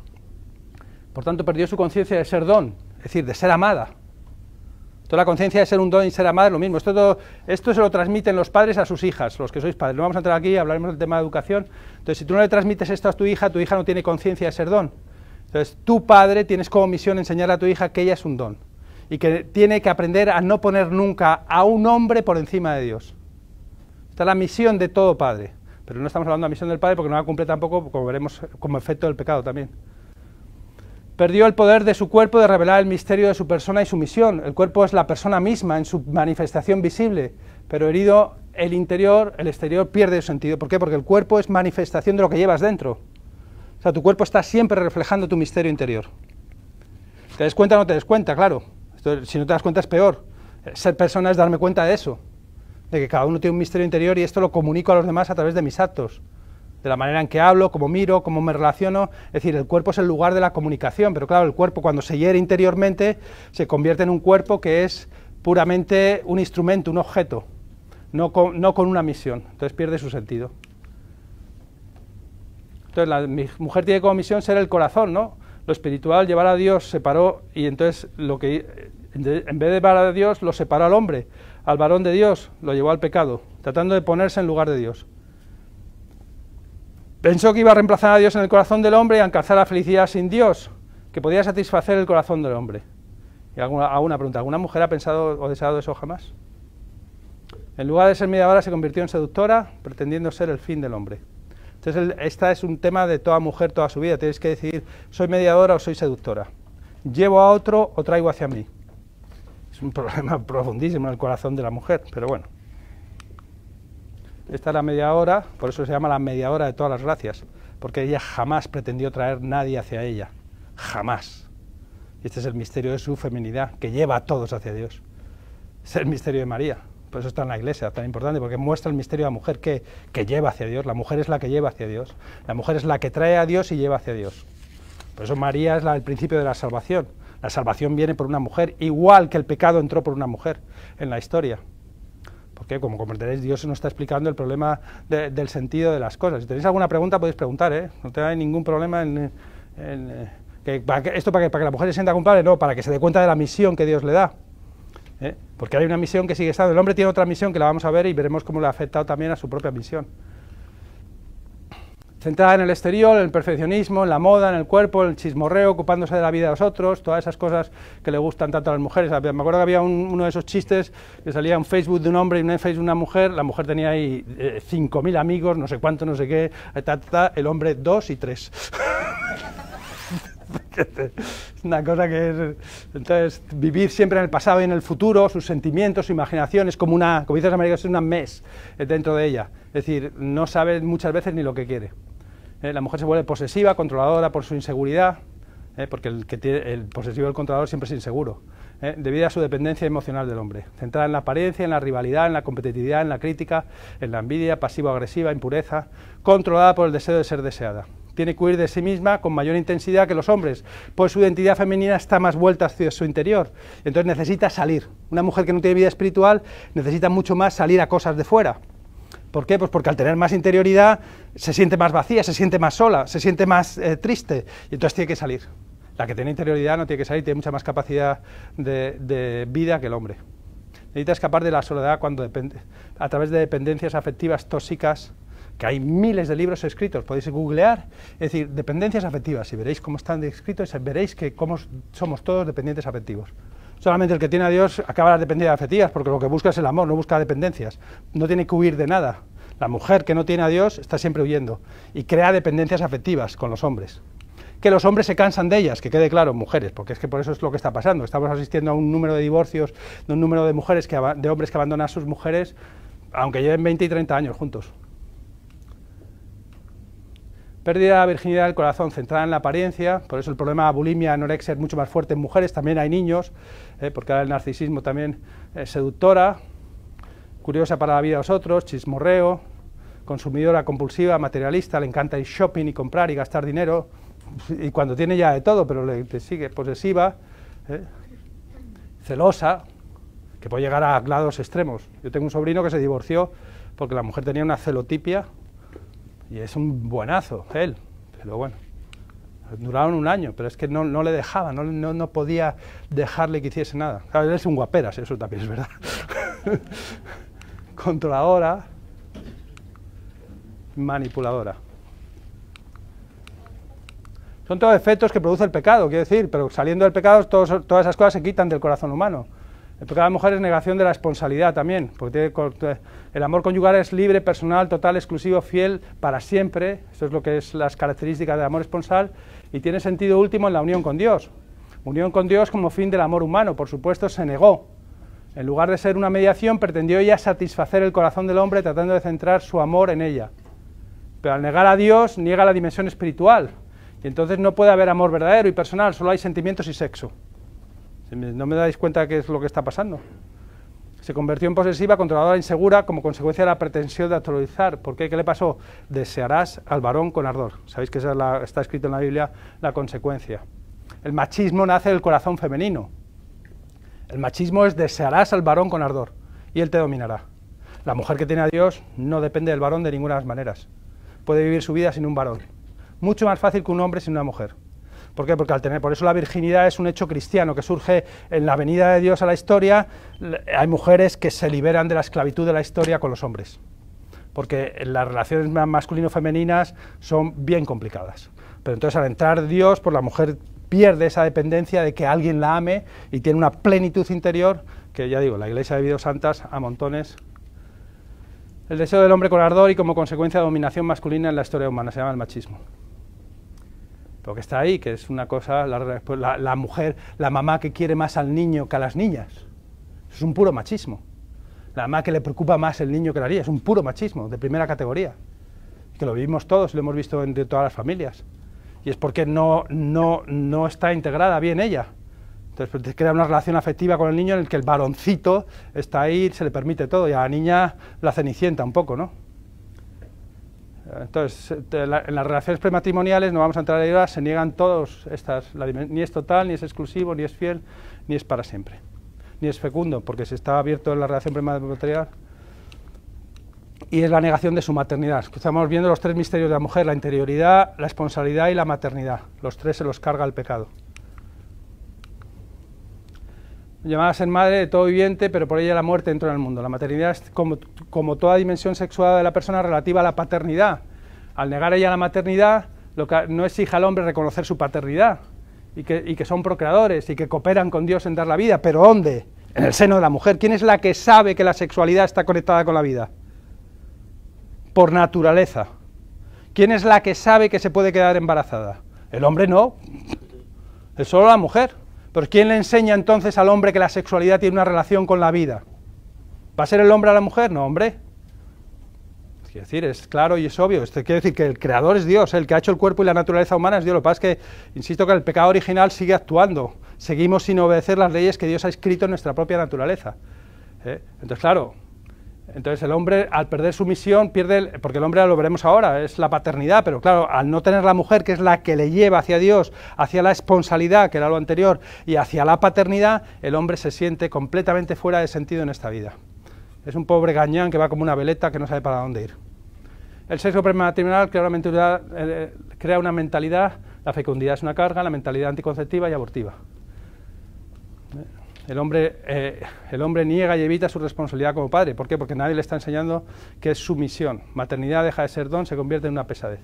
Por tanto, perdió su conciencia de ser don, es decir, de ser amada. Toda la conciencia de ser un don y ser amada es lo mismo. Esto, esto se lo transmiten los padres a sus hijas, los que sois padres. No vamos a entrar aquí, hablaremos del tema de educación. Entonces, si tú no le transmites esto a tu hija, tu hija no tiene conciencia de ser don. Entonces, tu padre tienes como misión enseñar a tu hija que ella es un don y que tiene que aprender a no poner nunca a un hombre por encima de Dios. Esta es la misión de todo padre. Pero no estamos hablando de la misión del Padre porque no la cumple tampoco, como veremos, como efecto del pecado también. Perdió el poder de su cuerpo de revelar el misterio de su persona y su misión. El cuerpo es la persona misma en su manifestación visible, pero herido el interior, el exterior pierde sentido. ¿Por qué? Porque el cuerpo es manifestación de lo que llevas dentro. O sea, tu cuerpo está siempre reflejando tu misterio interior. ¿Te des cuenta o no te des cuenta? Claro. si no te das cuenta es peor. Ser persona es darme cuenta de eso de que cada uno tiene un misterio interior y esto lo comunico a los demás a través de mis actos, de la manera en que hablo, cómo miro, cómo me relaciono. Es decir, el cuerpo es el lugar de la comunicación, pero claro, el cuerpo cuando se hiere interiormente se convierte en un cuerpo que es puramente un instrumento, un objeto, no con, una misión. Entonces pierde su sentido. Entonces la mi mujer tiene como misión ser el corazón, ¿no? Lo espiritual, llevar a Dios, separó y entonces lo que en vez de llevar a Dios lo separó al hombre al varón de Dios, lo llevó al pecado, tratando de ponerse en lugar de Dios. Pensó que iba a reemplazar a Dios en el corazón del hombre y alcanzar la felicidad sin Dios, que podía satisfacer el corazón del hombre. Y alguna, pregunta, ¿alguna mujer ha pensado o deseado eso jamás? En lugar de ser mediadora se convirtió en seductora, pretendiendo ser el fin del hombre. Entonces, esta es un tema de toda mujer toda su vida. Tienes que decidir, ¿soy mediadora o soy seductora? ¿Llevo a otro o traigo hacia mí? Es un problema profundísimo en el corazón de la mujer, pero bueno. Esta es la media hora, por eso se llama la media hora de todas las gracias, porque ella jamás pretendió traer nadie hacia ella, jamás. Y este es el misterio de su feminidad, que lleva a todos hacia Dios. Es el misterio de María, por eso está en la iglesia, tan importante, porque muestra el misterio de la mujer que, que lleva hacia Dios, la mujer es la que lleva hacia Dios, la mujer es la que trae a Dios y lleva hacia Dios. Por eso María es la, el principio de la salvación, la salvación viene por una mujer, igual que el pecado entró por una mujer en la historia. Porque, como comprenderéis, Dios nos está explicando el problema del sentido de las cosas. Si tenéis alguna pregunta, podéis preguntar, ¿eh? No tenéis ningún problema en... Eh, ¿Esto para que, para que la mujer se sienta culpable? No, para que se dé cuenta de la misión que Dios le da. ¿eh? Porque hay una misión que sigue estando. El hombre tiene otra misión que la vamos a ver y veremos cómo le ha afectado también a su propia misión centrada en el exterior, en el perfeccionismo, en la moda, en el cuerpo, en el chismorreo, ocupándose de la vida de los otros, todas esas cosas que le gustan tanto a las mujeres. Me acuerdo que había uno de esos chistes que salía en Facebook de un hombre y en Facebook de una mujer, la mujer tenía ahí eh, cinco 5.000 amigos, no sé cuánto, no sé qué, eh, el hombre dos y tres. es una cosa que es, entonces vivir siempre en el pasado y en el futuro, sus sentimientos, su imaginación es como una, como dices América, es una mes dentro de ella. Es decir, no sabe muchas veces ni lo que quiere. Eh, la mujer se vuelve posesiva, controladora por su inseguridad, eh, porque el, que el posesivo del controlador siempre es inseguro, eh, debido a su dependencia emocional del hombre, centrada en la apariencia, en la rivalidad, en la competitividad, en la crítica, en la envidia, pasivo-agresiva, impureza, controlada por el deseo de ser deseada. Tiene que huir de sí misma con mayor intensidad que los hombres, pues su identidad femenina está más vuelta hacia su interior. Entonces necesita salir. Una mujer que no tiene vida espiritual necesita mucho más salir a cosas de fuera. ¿Por qué? Pues porque al tener más interioridad se siente más vacía, se siente más sola, se siente más eh, triste y entonces tiene que salir. La que tiene interioridad no tiene que salir, tiene mucha más capacidad de, vida que el hombre. Necesita escapar de la soledad cuando a través de dependencias afectivas tóxicas, que hay miles de libros escritos, podéis googlear, es decir, dependencias afectivas, y veréis cómo están descritos, veréis que cómo somos todos dependientes afectivos. Solamente el que tiene a Dios acaba las dependencias afectivas, porque lo que busca es el amor, no busca dependencias. No tiene que huir de nada. La mujer que no tiene a Dios está siempre huyendo y crea dependencias afectivas con los hombres. Que los hombres se cansan de ellas, que quede claro, mujeres, porque es que por eso es lo que está pasando. Estamos asistiendo a un número de divorcios, de un número de mujeres que, de hombres que abandonan a sus mujeres, aunque lleven 20 y 30 años juntos. Pérdida de virginidad del corazón centrada en la apariencia, por eso el problema de bulimia, anorexia es mucho más fuerte en mujeres, también hay niños, eh, porque ahora el narcisismo también es seductora, curiosa para la vida de los otros, chismorreo, consumidora compulsiva, materialista, le encanta ir shopping y comprar y gastar dinero, y cuando tiene ya de todo, pero le, sigue posesiva, eh, celosa, que puede llegar a lados extremos. Yo tengo un sobrino que se divorció porque la mujer tenía una celotipia y es un buenazo, él, pero bueno. Duraron un año, pero es que no, no le dejaba, no, no, no, podía dejarle que hiciese nada. Claro, él es un guaperas, eso también es verdad. Controladora, manipuladora. Son todos efectos que produce el pecado, quiero decir, pero saliendo del pecado todas esas cosas se quitan del corazón humano. El pecado de la mujer es negación de la responsabilidad también, porque el amor conyugal es libre, personal, total, exclusivo, fiel, para siempre. Eso es lo que es las características del amor esponsal y tiene sentido último en la unión con Dios. Unión con Dios como fin del amor humano, por supuesto, se negó. En lugar de ser una mediación, pretendió ella satisfacer el corazón del hombre tratando de centrar su amor en ella. Pero al negar a Dios, niega la dimensión espiritual. Y entonces no puede haber amor verdadero y personal, solo hay sentimientos y sexo. ¿No me dais cuenta de qué es lo que está pasando? Se convirtió en posesiva, controladora insegura, como consecuencia de la pretensión de actualizar. ¿Por qué? ¿Qué le pasó? Desearás al varón con ardor. Sabéis que está escrito en la Biblia la consecuencia. El machismo nace del corazón femenino. El machismo es desearás al varón con ardor y él te dominará. La mujer que tiene a Dios no depende del varón de ninguna de las maneras. Puede vivir su vida sin un varón. Mucho más fácil que un hombre sin una mujer. ¿Por qué? Porque al tener, por eso la virginidad es un hecho cristiano que surge en la venida de Dios a la historia. Hay mujeres que se liberan de la esclavitud de la historia con los hombres, porque las relaciones masculino-femeninas son bien complicadas. Pero entonces al entrar Dios, pues la mujer pierde esa dependencia de que alguien la ame y tiene una plenitud interior que ya digo, la iglesia de vivido santas a montones. El deseo del hombre con ardor y como consecuencia de dominación masculina en la historia humana se llama el machismo porque está ahí, que es una cosa, la, mujer, la mamá que quiere más al niño que a las niñas. Es un puro machismo. La mamá que le preocupa más el niño que la niña, es un puro machismo de primera categoría. Que lo vivimos todos, lo hemos visto entre todas las familias. Y es porque no, está integrada bien ella. Entonces pues, crea una relación afectiva con el niño en el que el varoncito está ahí, se le permite todo, y a la niña la cenicienta un poco, ¿no? Entonces, en las relaciones prematrimoniales, no vamos a entrar ahí, se niegan todos estas, ni es total, ni es exclusivo, ni es fiel, ni es para siempre, ni es fecundo, porque se está abierto en la relación prematrimonial y es la negación de su maternidad. Estamos viendo los tres misterios de la mujer, la interioridad, la responsabilidad y la maternidad. Los tres se los carga el pecado llamada a ser madre de todo viviente, pero por ella la muerte entró en el mundo. La maternidad es como, toda dimensión sexual de la persona relativa a la paternidad. Al negar ella la maternidad, lo que no exige al hombre reconocer su paternidad y que, y que son procreadores y que cooperan con Dios en dar la vida. ¿Pero dónde? En el seno de la mujer. ¿Quién es la que sabe que la sexualidad está conectada con la vida? Por naturaleza. ¿Quién es la que sabe que se puede quedar embarazada? El hombre no. Es solo la mujer. Pero ¿quién le enseña entonces al hombre que la sexualidad tiene una relación con la vida? ¿Va a ser el hombre a la mujer? No, hombre. Es decir, es claro y es obvio. Esto quiere decir que el creador es Dios, el que ha hecho el cuerpo y la naturaleza humana es Dios. Lo que pasa es que, insisto, que el pecado original sigue actuando. Seguimos sin obedecer las leyes que Dios ha escrito en nuestra propia naturaleza. ¿Eh? Entonces, claro, entonces el hombre al perder su misión pierde, porque el hombre lo veremos ahora, es la paternidad, pero claro, al no tener la mujer que es la que le lleva hacia Dios, hacia la esponsalidad, que era lo anterior, y hacia la paternidad, el hombre se siente completamente fuera de sentido en esta vida. Es un pobre gañán que va como una veleta que no sabe para dónde ir. El sexo prematrimonial claramente eh, crea una mentalidad, la fecundidad es una carga, la mentalidad anticonceptiva y abortiva. Eh, el hombre, niega y evita su responsabilidad como padre. ¿Por qué? Porque nadie le está enseñando que es su misión. Maternidad deja de ser don, se convierte en una pesadez.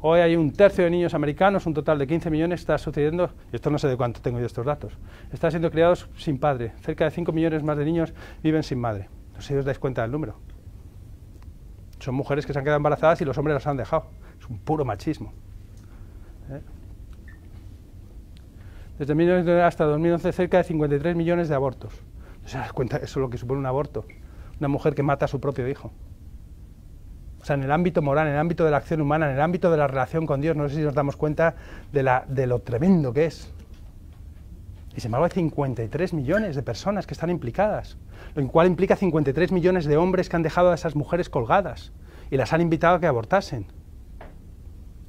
Hoy hay un tercio de niños americanos, un total de 15 millones, está sucediendo, y esto no sé de cuánto tengo yo estos datos, están siendo criados sin padre. Cerca de 5 millones más de niños viven sin madre. No sé si os dais cuenta del número. Son mujeres que se han quedado embarazadas y los hombres las han dejado. Es un puro machismo. ¿Eh? desde 1999 hasta 2011 cerca de 53 millones de abortos. ¿No se cuenta eso es lo que supone un aborto? Una mujer que mata a su propio hijo. O sea, en el ámbito moral, en el ámbito de la acción humana, en el ámbito de la relación con Dios, no sé si nos damos cuenta de, de lo tremendo que es. Y sin embargo hay 53 millones de personas que están implicadas, lo cual implica 53 millones de hombres que han dejado a esas mujeres colgadas y las han invitado a que abortasen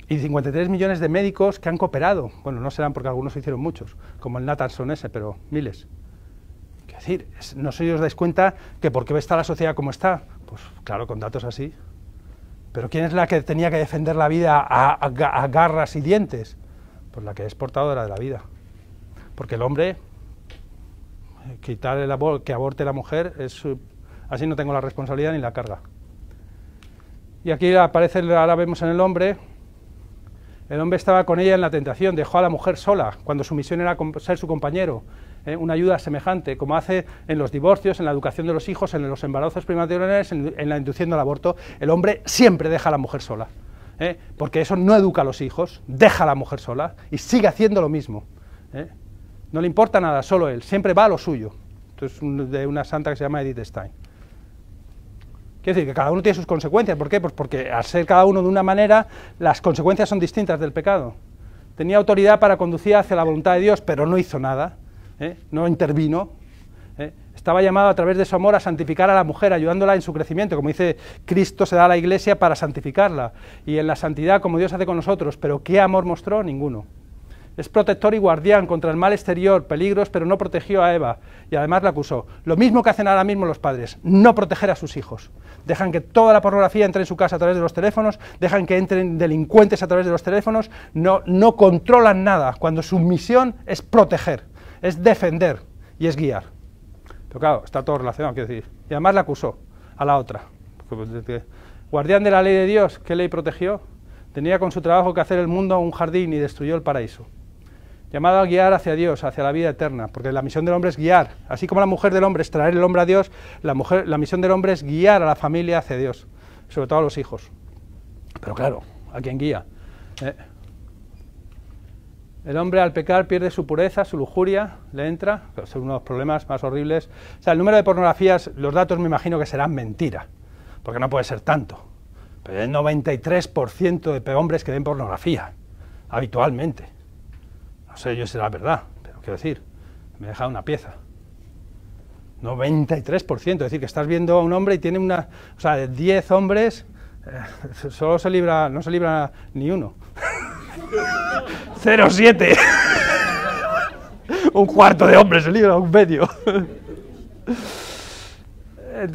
y 53 millones de médicos que han cooperado. Bueno, no serán porque algunos hicieron muchos, como el son ese, pero miles. Es decir, no sé si os dais cuenta que por qué está la sociedad como está. Pues claro, con datos así. Pero ¿quién es la que tenía que defender la vida a, garras y dientes? Pues la que es portadora de la vida. Porque el hombre, eh, quitar el que aborte la mujer, es, eh, así no tengo la responsabilidad ni la carga. Y aquí aparece, ahora vemos en el hombre, el hombre estaba con ella en la tentación, dejó a la mujer sola, cuando su misión era ser su compañero. ¿eh? Una ayuda semejante, como hace en los divorcios, en la educación de los hijos, en los embarazos prematurales, en, la inducción al aborto. El hombre siempre deja a la mujer sola, ¿eh? porque eso no educa a los hijos, deja a la mujer sola y sigue haciendo lo mismo. ¿eh? No le importa nada, solo él, siempre va a lo suyo. Esto es de una santa que se llama Edith Stein. Quiero decir que cada uno tiene sus consecuencias. ¿Por qué? Pues porque al ser cada uno de una manera, las consecuencias son distintas del pecado. Tenía autoridad para conducir hacia la voluntad de Dios, pero no hizo nada, ¿eh? no intervino. ¿eh? Estaba llamado a través de su amor a santificar a la mujer, ayudándola en su crecimiento. Como dice, Cristo se da a la iglesia para santificarla. Y en la santidad, como Dios hace con nosotros. Pero ¿qué amor mostró? Ninguno. Es protector y guardián contra el mal exterior, peligros, pero no protegió a Eva y además la acusó. Lo mismo que hacen ahora mismo los padres, no proteger a sus hijos. Dejan que toda la pornografía entre en su casa a través de los teléfonos, dejan que entren delincuentes a través de los teléfonos, no, no controlan nada cuando su misión es proteger, es defender y es guiar. Pero claro, está todo relacionado, quiero decir. Y además la acusó a la otra. Pues, guardián de la ley de Dios, ¿qué ley protegió? Tenía con su trabajo que hacer el mundo un jardín y destruyó el paraíso llamado a guiar hacia Dios, hacia la vida eterna, porque la misión del hombre es guiar, así como la mujer del hombre es traer el hombre a Dios, la, mujer, la misión del hombre es guiar a la familia hacia Dios, sobre todo a los hijos. Pero claro, ¿a quién guía? Eh, el hombre al pecar pierde su pureza, su lujuria, le entra, de los problemas más horribles. O sea, el número de pornografías, los datos me imagino que serán mentira, porque no puede ser tanto. Pero hay el 93% de hombres que ven pornografía, habitualmente sé yo sé será verdad, pero quiero decir, me dejado una pieza. 93%, es decir, que estás viendo a un hombre y tiene una, o sea, de 10 hombres, eh, solo se libra, no se libra ni uno. 0,7. un cuarto de hombres se libra, un medio.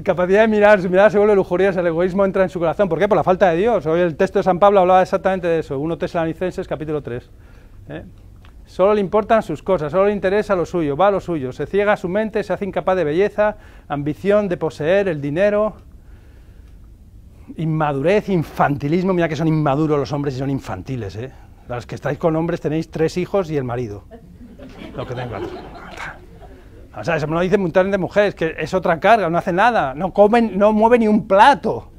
capacidad de mirar, su mirada se vuelve lujuriosa, el egoísmo entra en su corazón. ¿Por qué? Por la falta de Dios. Hoy el texto de San Pablo hablaba exactamente de eso, 1 Tesalonicenses capítulo 3. ¿eh? Solo le importan sus cosas, solo le interesa lo suyo, va a lo suyo, se ciega su mente, se hace incapaz de belleza, ambición de poseer el dinero, inmadurez, infantilismo. Mira que son inmaduros los hombres y son infantiles. ¿eh? Las que estáis con hombres tenéis tres hijos y el marido. Lo que tengo. O sea, eso me lo dicen montones de mujeres, que es otra carga, no hace nada, no comen, no mueve ni un plato.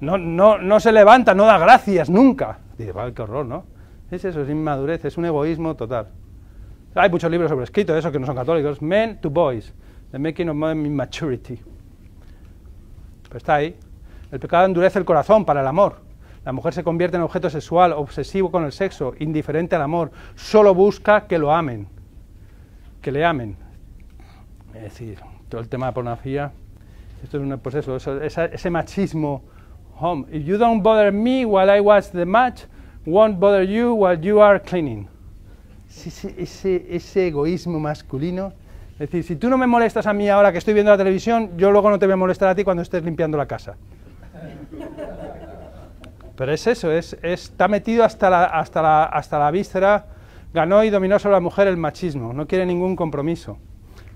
No, no, no se levanta, no da gracias nunca. Dice, vale, qué horror, ¿no? Es eso, es inmadurez, es un egoísmo total. Hay muchos libros sobre escrito de eso que no son católicos. Men to Boys, The Making of Modern Immaturity. Pero pues está ahí. El pecado endurece el corazón para el amor. La mujer se convierte en objeto sexual, obsesivo con el sexo, indiferente al amor. Solo busca que lo amen, que le amen. Es decir, todo el tema de pornografía, esto es un pues ese machismo. Home. If you don't bother me while I watch the match, won't bother you while you are cleaning. Ese, egoísmo masculino. Es decir, si tú no me molestas a mí ahora que estoy viendo la televisión, yo luego no te voy a molestar a ti cuando estés limpiando la casa. Pero es eso, es, está metido hasta la, hasta, víscera. Ganó y dominó sobre la mujer el machismo. No quiere ningún compromiso.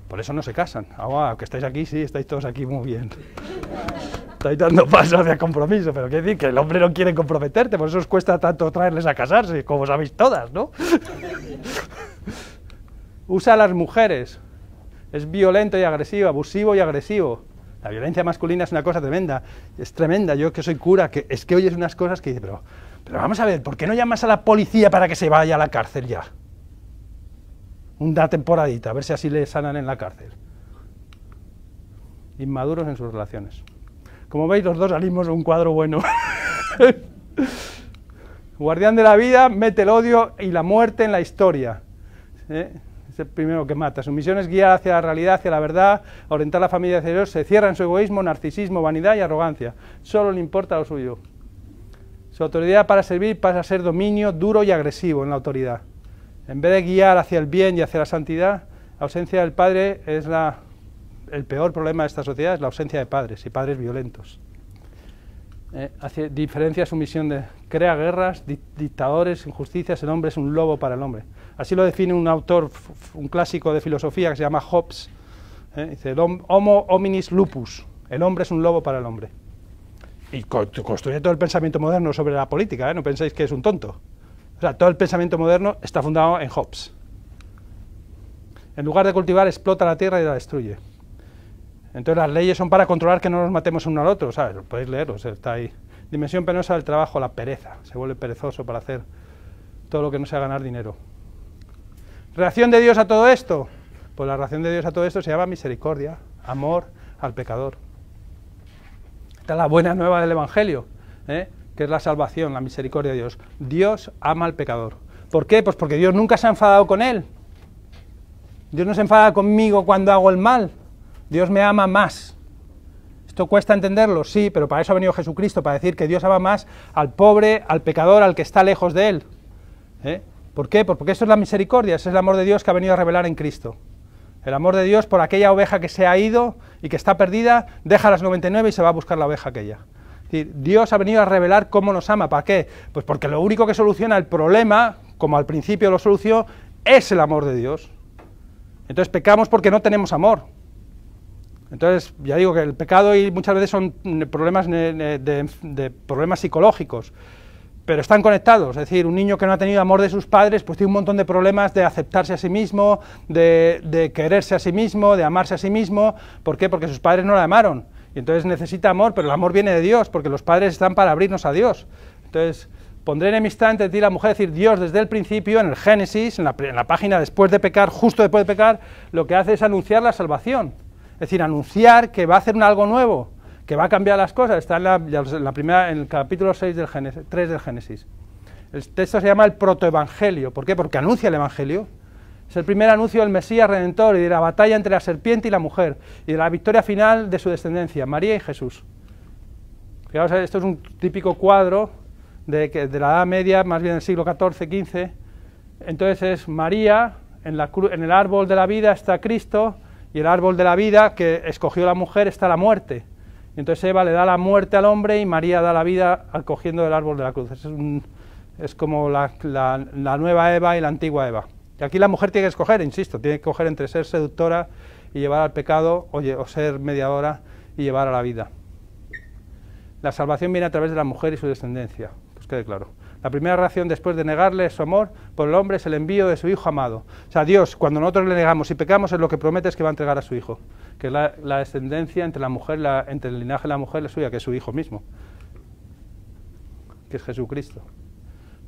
Por eso no se casan. Ah, que estáis aquí, sí, estáis todos aquí muy bien estáis dando pasos hacia compromiso, pero quiere decir que el hombre no quiere comprometerte, por eso os cuesta tanto traerles a casarse, como sabéis todas, ¿no? Usa a las mujeres, es violento y agresivo, abusivo y agresivo. La violencia masculina es una cosa tremenda, es tremenda. Yo que soy cura, que es que oyes unas cosas que dices, pero, pero vamos a ver, ¿por qué no llamas a la policía para que se vaya a la cárcel ya? Una temporadita, a ver si así le sanan en la cárcel. Inmaduros en sus relaciones. Como veis, los dos salimos de un cuadro bueno. Guardián de la vida, mete el odio y la muerte en la historia. ¿Eh? Es el primero que mata. Su misión es guiar hacia la realidad, hacia la verdad, orientar a la familia hacia Dios. Se cierra en su egoísmo, narcisismo, vanidad y arrogancia. Solo le importa lo suyo. Su autoridad para servir pasa a ser dominio duro y agresivo en la autoridad. En vez de guiar hacia el bien y hacia la santidad, la ausencia del Padre es la el peor problema de esta sociedad es la ausencia de padres y padres violentos. Eh, hace diferencia su misión de crea guerras, dictadores, injusticias, el hombre es un lobo para el hombre. Así lo define un autor, un clásico de filosofía que se llama Hobbes, eh, dice, homo hominis lupus, el hombre es un lobo para el hombre. Y construye todo el pensamiento moderno sobre la política, ¿eh? no penséis que es un tonto. O sea, todo el pensamiento moderno está fundado en Hobbes. En lugar de cultivar, explota la tierra y la destruye. Entonces las leyes son para controlar que no nos matemos uno al otro, ¿sabes? Podéis leerlos, está ahí. Dimensión penosa del trabajo, la pereza. Se vuelve perezoso para hacer todo lo que no sea ganar dinero. ¿Reacción de Dios a todo esto? Pues la reacción de Dios a todo esto se llama misericordia, amor al pecador. Esta es la buena nueva del Evangelio, ¿eh? que es la salvación, la misericordia de Dios. Dios ama al pecador. ¿Por qué? Pues porque Dios nunca se ha enfadado con él. Dios no se enfada conmigo cuando hago el mal. Dios me ama más. Esto cuesta entenderlo, sí, pero para eso ha venido Jesucristo, para decir que Dios ama más al pobre, al pecador, al que está lejos de Él. ¿Eh? ¿Por qué? Porque eso es la misericordia, ese es el amor de Dios que ha venido a revelar en Cristo. El amor de Dios por aquella oveja que se ha ido y que está perdida, deja las 99 y se va a buscar la oveja aquella. Dios ha venido a revelar cómo nos ama. ¿Para qué? Pues porque lo único que soluciona el problema, como al principio lo solucionó, es el amor de Dios. Entonces pecamos porque no tenemos amor, entonces, ya digo que el pecado y muchas veces son problemas de, problemas psicológicos, pero están conectados. Es decir, un niño que no ha tenido amor de sus padres, pues tiene un montón de problemas de aceptarse a sí mismo, de, quererse a sí mismo, de amarse a sí mismo. ¿Por qué? Porque sus padres no la amaron. Y entonces necesita amor, pero el amor viene de Dios, porque los padres están para abrirnos a Dios. Entonces, pondré enemistad entre ti la mujer, decir, Dios desde el principio, en el Génesis, en la, en la página después de pecar, justo después de pecar, lo que hace es anunciar la salvación es decir, anunciar que va a hacer un algo nuevo, que va a cambiar las cosas. Está en la, primera, en el capítulo 6 del 3 del Génesis. El texto se llama el protoevangelio. ¿Por qué? Porque anuncia el evangelio. Es el primer anuncio del Mesías Redentor y de la batalla entre la serpiente y la mujer y de la victoria final de su descendencia, María y Jesús. Fijaos, esto es un típico cuadro de, de la Edad Media, más bien del siglo XIV, XV. Entonces es María, en, la, en el árbol de la vida está Cristo, y el árbol de la vida que escogió la mujer está la muerte. entonces Eva le da la muerte al hombre y María da la vida al cogiendo el árbol de la cruz. Es, como la, nueva Eva y la antigua Eva. Y aquí la mujer tiene que escoger, insisto, tiene que escoger entre ser seductora y llevar al pecado o, ser mediadora y llevar a la vida. La salvación viene a través de la mujer y su descendencia, Pues quede claro. La primera reacción después de negarle su amor por el hombre es el envío de su Hijo amado. O sea, Dios, cuando nosotros le negamos y pecamos, es lo que promete es que va a entregar a su Hijo, que es la, descendencia entre la mujer, entre el linaje de la mujer y la suya, que es su Hijo mismo, que es Jesucristo.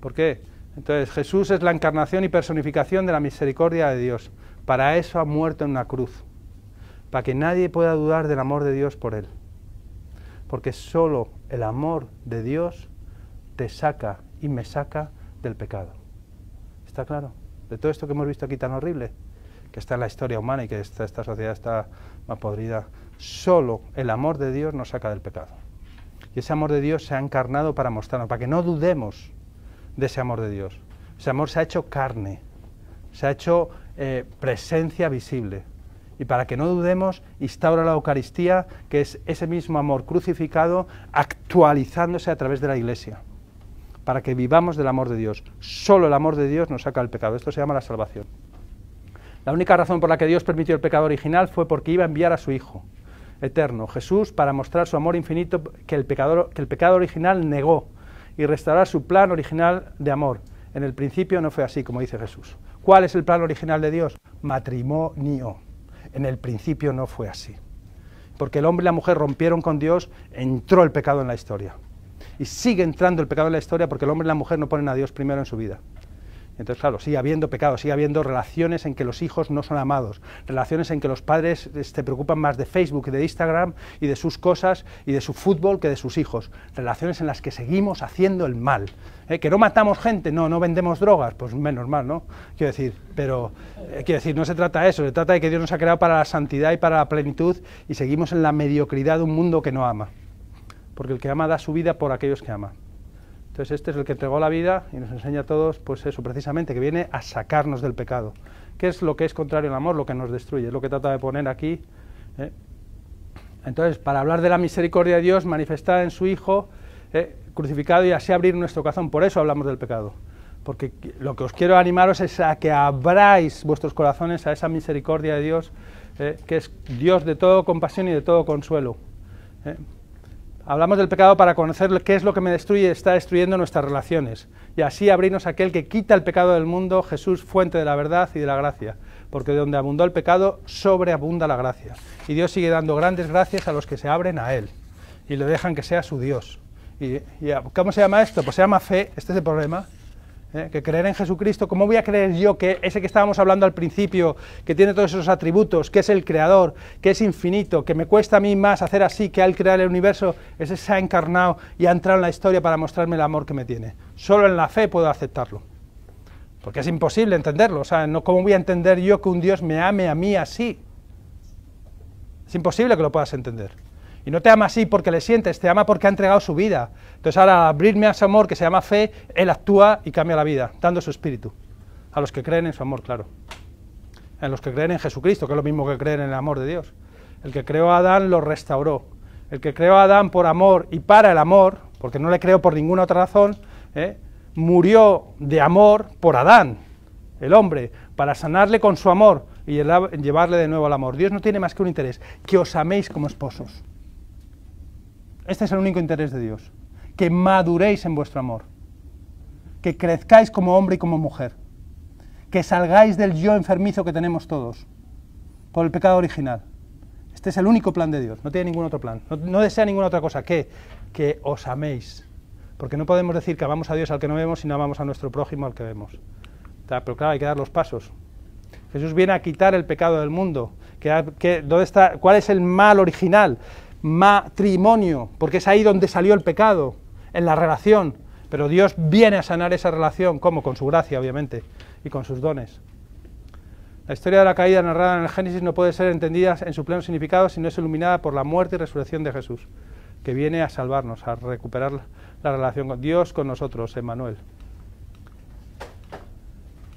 ¿Por qué? Entonces, Jesús es la encarnación y personificación de la misericordia de Dios. Para eso ha muerto en una cruz, para que nadie pueda dudar del amor de Dios por él. Porque solo el amor de Dios te saca y me saca del pecado. ¿Está claro? De todo esto que hemos visto aquí tan horrible, que está en la historia humana y que esta, sociedad está más podrida, solo el amor de Dios nos saca del pecado. Y ese amor de Dios se ha encarnado para mostrarnos, para que no dudemos de ese amor de Dios. Ese amor se ha hecho carne, se ha hecho eh, presencia visible. Y para que no dudemos, instaura la Eucaristía, que es ese mismo amor crucificado actualizándose a través de la Iglesia para que vivamos del amor de Dios. Solo el amor de Dios nos saca del pecado. Esto se llama la salvación. La única razón por la que Dios permitió el pecado original fue porque iba a enviar a su Hijo eterno, Jesús, para mostrar su amor infinito que el, que el pecado original negó y restaurar su plan original de amor. En el principio no fue así, como dice Jesús. ¿Cuál es el plan original de Dios? Matrimonio. En el principio no fue así. Porque el hombre y la mujer rompieron con Dios, entró el pecado en la historia y sigue entrando el pecado en la historia porque el hombre y la mujer no ponen a Dios primero en su vida. Entonces, claro, sigue habiendo pecado, sigue habiendo relaciones en que los hijos no son amados, relaciones en que los padres eh, se preocupan más de Facebook y de Instagram y de sus cosas y de su fútbol que de sus hijos, relaciones en las que seguimos haciendo el mal. ¿Eh? Que no matamos gente, no, no vendemos drogas, pues menos mal, ¿no? Quiero decir, pero, eh, quiero decir, no se trata de eso, se trata de que Dios nos ha creado para la santidad y para la plenitud y seguimos en la mediocridad de un mundo que no ama porque el que ama da su vida por aquellos que ama. Entonces este es el que entregó la vida y nos enseña a todos, pues eso precisamente, que viene a sacarnos del pecado. ...que es lo que es contrario al amor? Lo que nos destruye, es lo que trata de poner aquí. ¿eh? Entonces, para hablar de la misericordia de Dios manifestada en su Hijo, ¿eh? crucificado y así abrir nuestro corazón, por eso hablamos del pecado. Porque lo que os quiero animaros es a que abráis vuestros corazones a esa misericordia de Dios, ¿eh? que es Dios de todo compasión y de todo consuelo. Hablamos del pecado para conocer qué es lo que me destruye y está destruyendo nuestras relaciones. Y así abrirnos a aquel que quita el pecado del mundo, Jesús, fuente de la verdad y de la gracia. Porque donde abundó el pecado, sobreabunda la gracia. Y Dios sigue dando grandes gracias a los que se abren a Él y le dejan que sea su Dios. ¿Y, y cómo se llama esto? Pues se llama fe, este es el problema. ¿eh? que creer en Jesucristo, ¿cómo voy a creer yo que ese que estábamos hablando al principio, que tiene todos esos atributos, que es el creador, que es infinito, que me cuesta a mí más hacer así que al crear el universo, ese se ha encarnado y ha entrado en la historia para mostrarme el amor que me tiene? Solo en la fe puedo aceptarlo. Porque es imposible entenderlo, o sea, no, ¿cómo voy a entender yo que un Dios me ame a mí así? Es imposible que lo puedas entender. Y no te ama así porque le sientes, te ama porque ha entregado su vida. Entonces ahora, abrirme a ese amor que se llama fe, Él actúa y cambia la vida, dando su espíritu. A los que creen en su amor, claro. En los que creen en Jesucristo, que es lo mismo que creen en el amor de Dios. El que creó a Adán lo restauró. El que creó a Adán por amor y para el amor, porque no le creó por ninguna otra razón, ¿eh? murió de amor por Adán, el hombre, para sanarle con su amor y llevarle de nuevo al amor. Dios no tiene más que un interés, que os améis como esposos. Este es el único interés de Dios. Que maduréis en vuestro amor. Que crezcáis como hombre y como mujer. Que salgáis del yo enfermizo que tenemos todos por el pecado original. Este es el único plan de Dios. No tiene ningún otro plan. No, desea ninguna otra cosa que que os améis. Porque no podemos decir que amamos a Dios al que no vemos, sino amamos a nuestro prójimo al que vemos. Pero claro, hay que dar los pasos. Jesús viene a quitar el pecado del mundo. ¿Dónde está, ¿Cuál es el mal original? matrimonio, porque es ahí donde salió el pecado, en la relación. Pero Dios viene a sanar esa relación, como Con su gracia, obviamente, y con sus dones. La historia de la caída narrada en el Génesis no puede ser entendida en su pleno significado si no es iluminada por la muerte y resurrección de Jesús, que viene a salvarnos, a recuperar la relación con Dios, con nosotros, Emmanuel.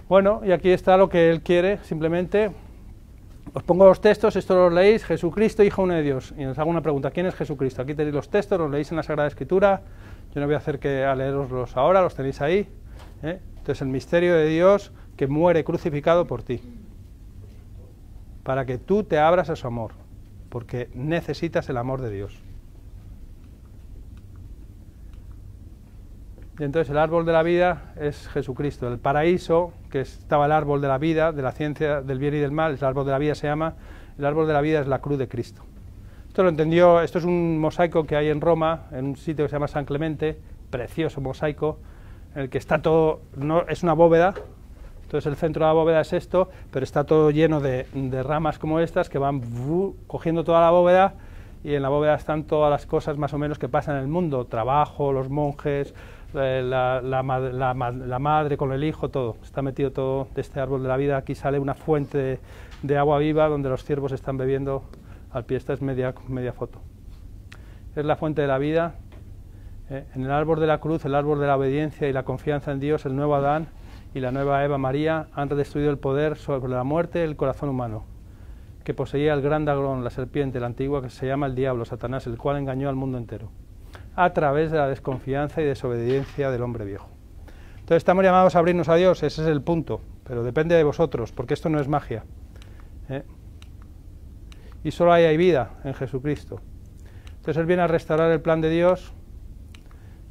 Bueno, y aquí está lo que Él quiere, simplemente os pongo los textos, esto los leéis, Jesucristo, Hijo Uno de Dios. Y os hago una pregunta, ¿quién es Jesucristo? Aquí tenéis los textos, los leéis en la Sagrada Escritura. Yo no voy a hacer que a leeroslos ahora, los tenéis ahí. ¿eh? Entonces, el misterio de Dios que muere crucificado por ti. Para que tú te abras a su amor. Porque necesitas el amor de Dios. Y entonces el árbol de la vida es Jesucristo. El paraíso, que estaba el árbol de la vida, de la ciencia del bien y del mal, el árbol de la vida se llama, el árbol de la vida es la cruz de Cristo. Esto lo entendió, esto es un mosaico que hay en Roma, en un sitio que se llama San Clemente, precioso mosaico, en el que está todo, no, es una bóveda, entonces el centro de la bóveda es esto, pero está todo lleno de, ramas como estas que van cogiendo toda la bóveda y en la bóveda están todas las cosas más o menos que pasan en el mundo, trabajo, los monjes, la, madre con el hijo, todo. Está metido todo de este árbol de la vida. Aquí sale una fuente de, agua viva donde los ciervos están bebiendo al pie. Esta es media, media foto. Es la fuente de la vida. Eh, en el árbol de la cruz, el árbol de la obediencia y la confianza en Dios, el nuevo Adán y la nueva Eva María han destruido el poder sobre la muerte el corazón humano, que poseía el gran dragón, la serpiente, la antigua, que se llama el diablo, Satanás, el cual engañó al mundo entero a través de la desconfianza y desobediencia del hombre viejo. Entonces estamos llamados a abrirnos a Dios, ese es el punto, pero depende de vosotros, porque esto no es magia. ¿eh? Y solo ahí hay vida en Jesucristo. Entonces Él viene a restaurar el plan de Dios.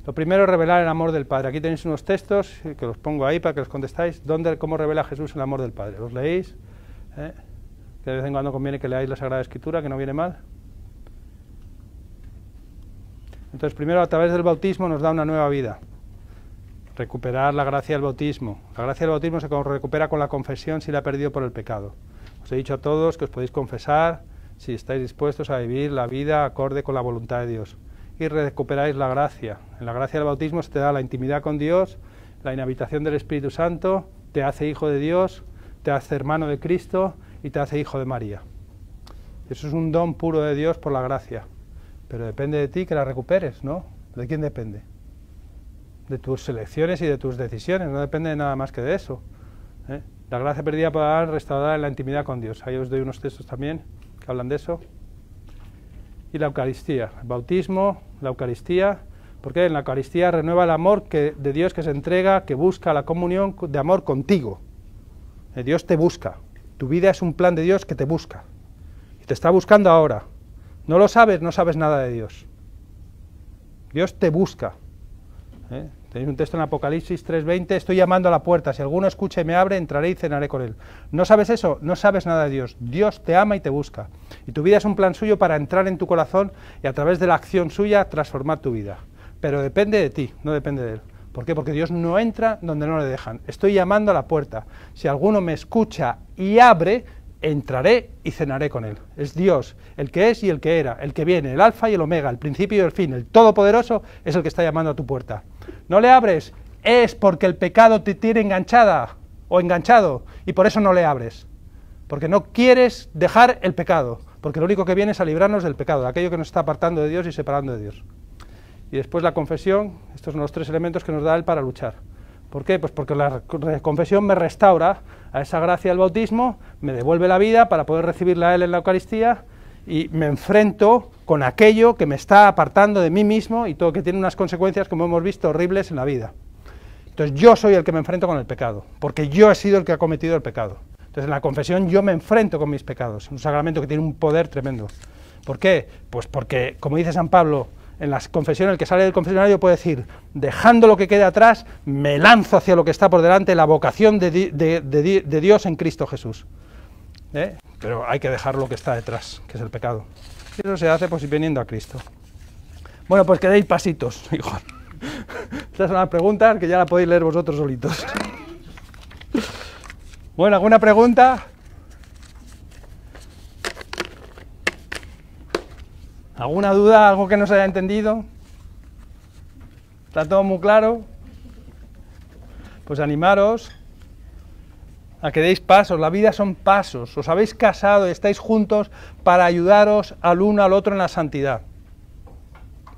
Lo primero es revelar el amor del Padre. Aquí tenéis unos textos que los pongo ahí para que los contestáis. ¿Dónde, ¿Cómo revela Jesús el amor del Padre? ¿Los leéis? ¿Eh? de vez en cuando conviene que leáis la Sagrada Escritura, que no viene mal. Entonces, primero, a través del bautismo nos da una nueva vida. Recuperar la gracia del bautismo. La gracia del bautismo se recupera con la confesión si la ha perdido por el pecado. Os he dicho a todos que os podéis confesar si estáis dispuestos a vivir la vida acorde con la voluntad de Dios. Y recuperáis la gracia. En la gracia del bautismo se te da la intimidad con Dios, la inhabitación del Espíritu Santo, te hace hijo de Dios, te hace hermano de Cristo y te hace hijo de María. Eso es un don puro de Dios por la gracia. Pero depende de ti que la recuperes, ¿no? ¿De quién depende? De tus elecciones y de tus decisiones, no depende nada más que de eso. ¿eh? La gracia perdida para restaurar en la intimidad con Dios. Ahí os doy unos textos también que hablan de eso. Y la Eucaristía, el bautismo, la Eucaristía, porque en la Eucaristía renueva el amor que, de Dios que se entrega, que busca la comunión de amor contigo. Eh, Dios te busca. Tu vida es un plan de Dios que te busca. Y te está buscando ahora. No lo sabes, no sabes nada de Dios. Dios te busca. ¿Eh? Tenéis un texto en Apocalipsis 3:20, estoy llamando a la puerta, si alguno escucha y me abre, entraré y cenaré con él. ¿No sabes eso? No sabes nada de Dios. Dios te ama y te busca. Y tu vida es un plan suyo para entrar en tu corazón y a través de la acción suya transformar tu vida. Pero depende de ti, no depende de él. ¿Por qué? Porque Dios no entra donde no le dejan. Estoy llamando a la puerta. Si alguno me escucha y abre, entraré y cenaré con él. Es Dios, el que es y el que era, el que viene, el alfa y el omega, el principio y el fin, el todopoderoso es el que está llamando a tu puerta. No le abres, es porque el pecado te tiene enganchada o enganchado y por eso no le abres. Porque no quieres dejar el pecado, porque lo único que viene es a librarnos del pecado, de aquello que nos está apartando de Dios y separando de Dios. Y después la confesión, estos son los tres elementos que nos da Él para luchar. ¿Por qué? Pues porque la confesión me restaura a esa gracia del bautismo, me devuelve la vida para poder recibirla a Él en la Eucaristía y me enfrento con aquello que me está apartando de mí mismo y todo que tiene unas consecuencias, como hemos visto, horribles en la vida. Entonces yo soy el que me enfrento con el pecado, porque yo he sido el que ha cometido el pecado. Entonces en la confesión yo me enfrento con mis pecados, un sacramento que tiene un poder tremendo. ¿Por qué? Pues porque, como dice San Pablo, en las confesiones, el que sale del confesionario puede decir, dejando lo que quede atrás, me lanzo hacia lo que está por delante, la vocación de, Dios en Cristo Jesús. ¿Eh? Pero hay que dejar lo que está detrás, que es el pecado. Y eso se hace pues viniendo a Cristo. Bueno, pues que deis pasitos, hijo. Estas son las preguntas que ya la podéis leer vosotros solitos. bueno, ¿alguna pregunta? ¿Alguna duda? ¿Algo que no se haya entendido? ¿Está todo muy claro? Pues animaros a que deis pasos. La vida son pasos. Os habéis casado y estáis juntos para ayudaros al uno al otro en la santidad.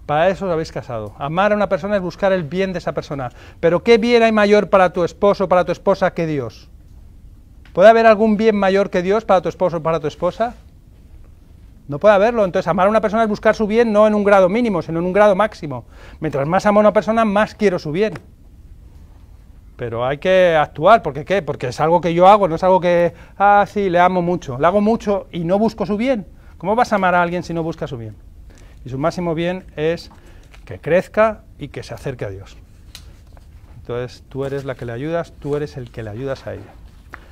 Para eso os habéis casado. Amar a una persona es buscar el bien de esa persona. Pero ¿qué bien hay mayor para tu esposo, para tu esposa que Dios? ¿Puede haber algún bien mayor que Dios para tu esposo o para tu esposa? No puede haberlo. Entonces, amar a una persona es buscar su bien no en un grado mínimo, sino en un grado máximo. Mientras más amo a una persona, más quiero su bien. Pero hay que actuar, porque qué? Porque es algo que yo hago, no es algo que, ah, sí, le amo mucho. Le hago mucho y no busco su bien. ¿Cómo vas a amar a alguien si no busca su bien? Y su máximo bien es que crezca y que se acerque a Dios. Entonces, tú eres la que le ayudas, tú eres el que le ayudas a ella.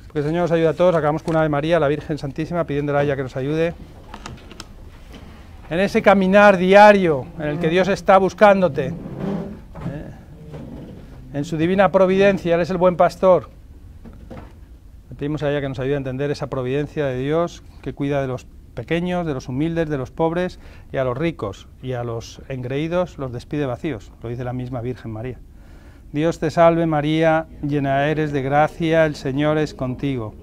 Porque el Señor nos ayuda a todos. Acabamos con una de María, la Virgen Santísima, pidiéndole a ella que nos ayude en ese caminar diario en el que Dios está buscándote. ¿eh? En su divina providencia, eres es el buen pastor. Le pedimos a ella que nos ayude a entender esa providencia de Dios que cuida de los pequeños, de los humildes, de los pobres y a los ricos y a los engreídos los despide vacíos, lo dice la misma Virgen María. Dios te salve María, llena eres de gracia, el Señor es contigo.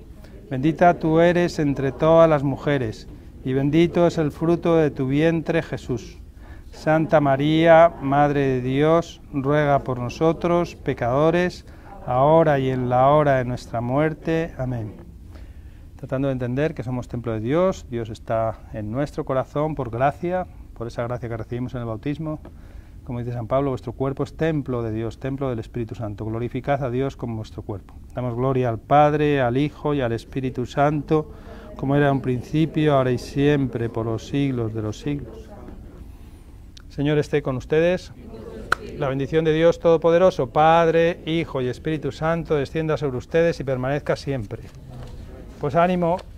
Bendita tú eres entre todas las mujeres y bendito es el fruto de tu vientre Jesús. Santa María, Madre de Dios, ruega por nosotros pecadores, ahora y en la hora de nuestra muerte. Amén. Tratando de entender que somos templo de Dios, Dios está en nuestro corazón por gracia, por esa gracia que recibimos en el bautismo. Como dice San Pablo, vuestro cuerpo es templo de Dios, templo del Espíritu Santo. Glorificad a Dios con vuestro cuerpo. Damos gloria al Padre, al Hijo y al Espíritu Santo como era un principio, ahora y siempre, por los siglos de los siglos. Señor esté con ustedes. La bendición de Dios Todopoderoso, Padre, Hijo y Espíritu Santo, descienda sobre ustedes y permanezca siempre. Pues ánimo,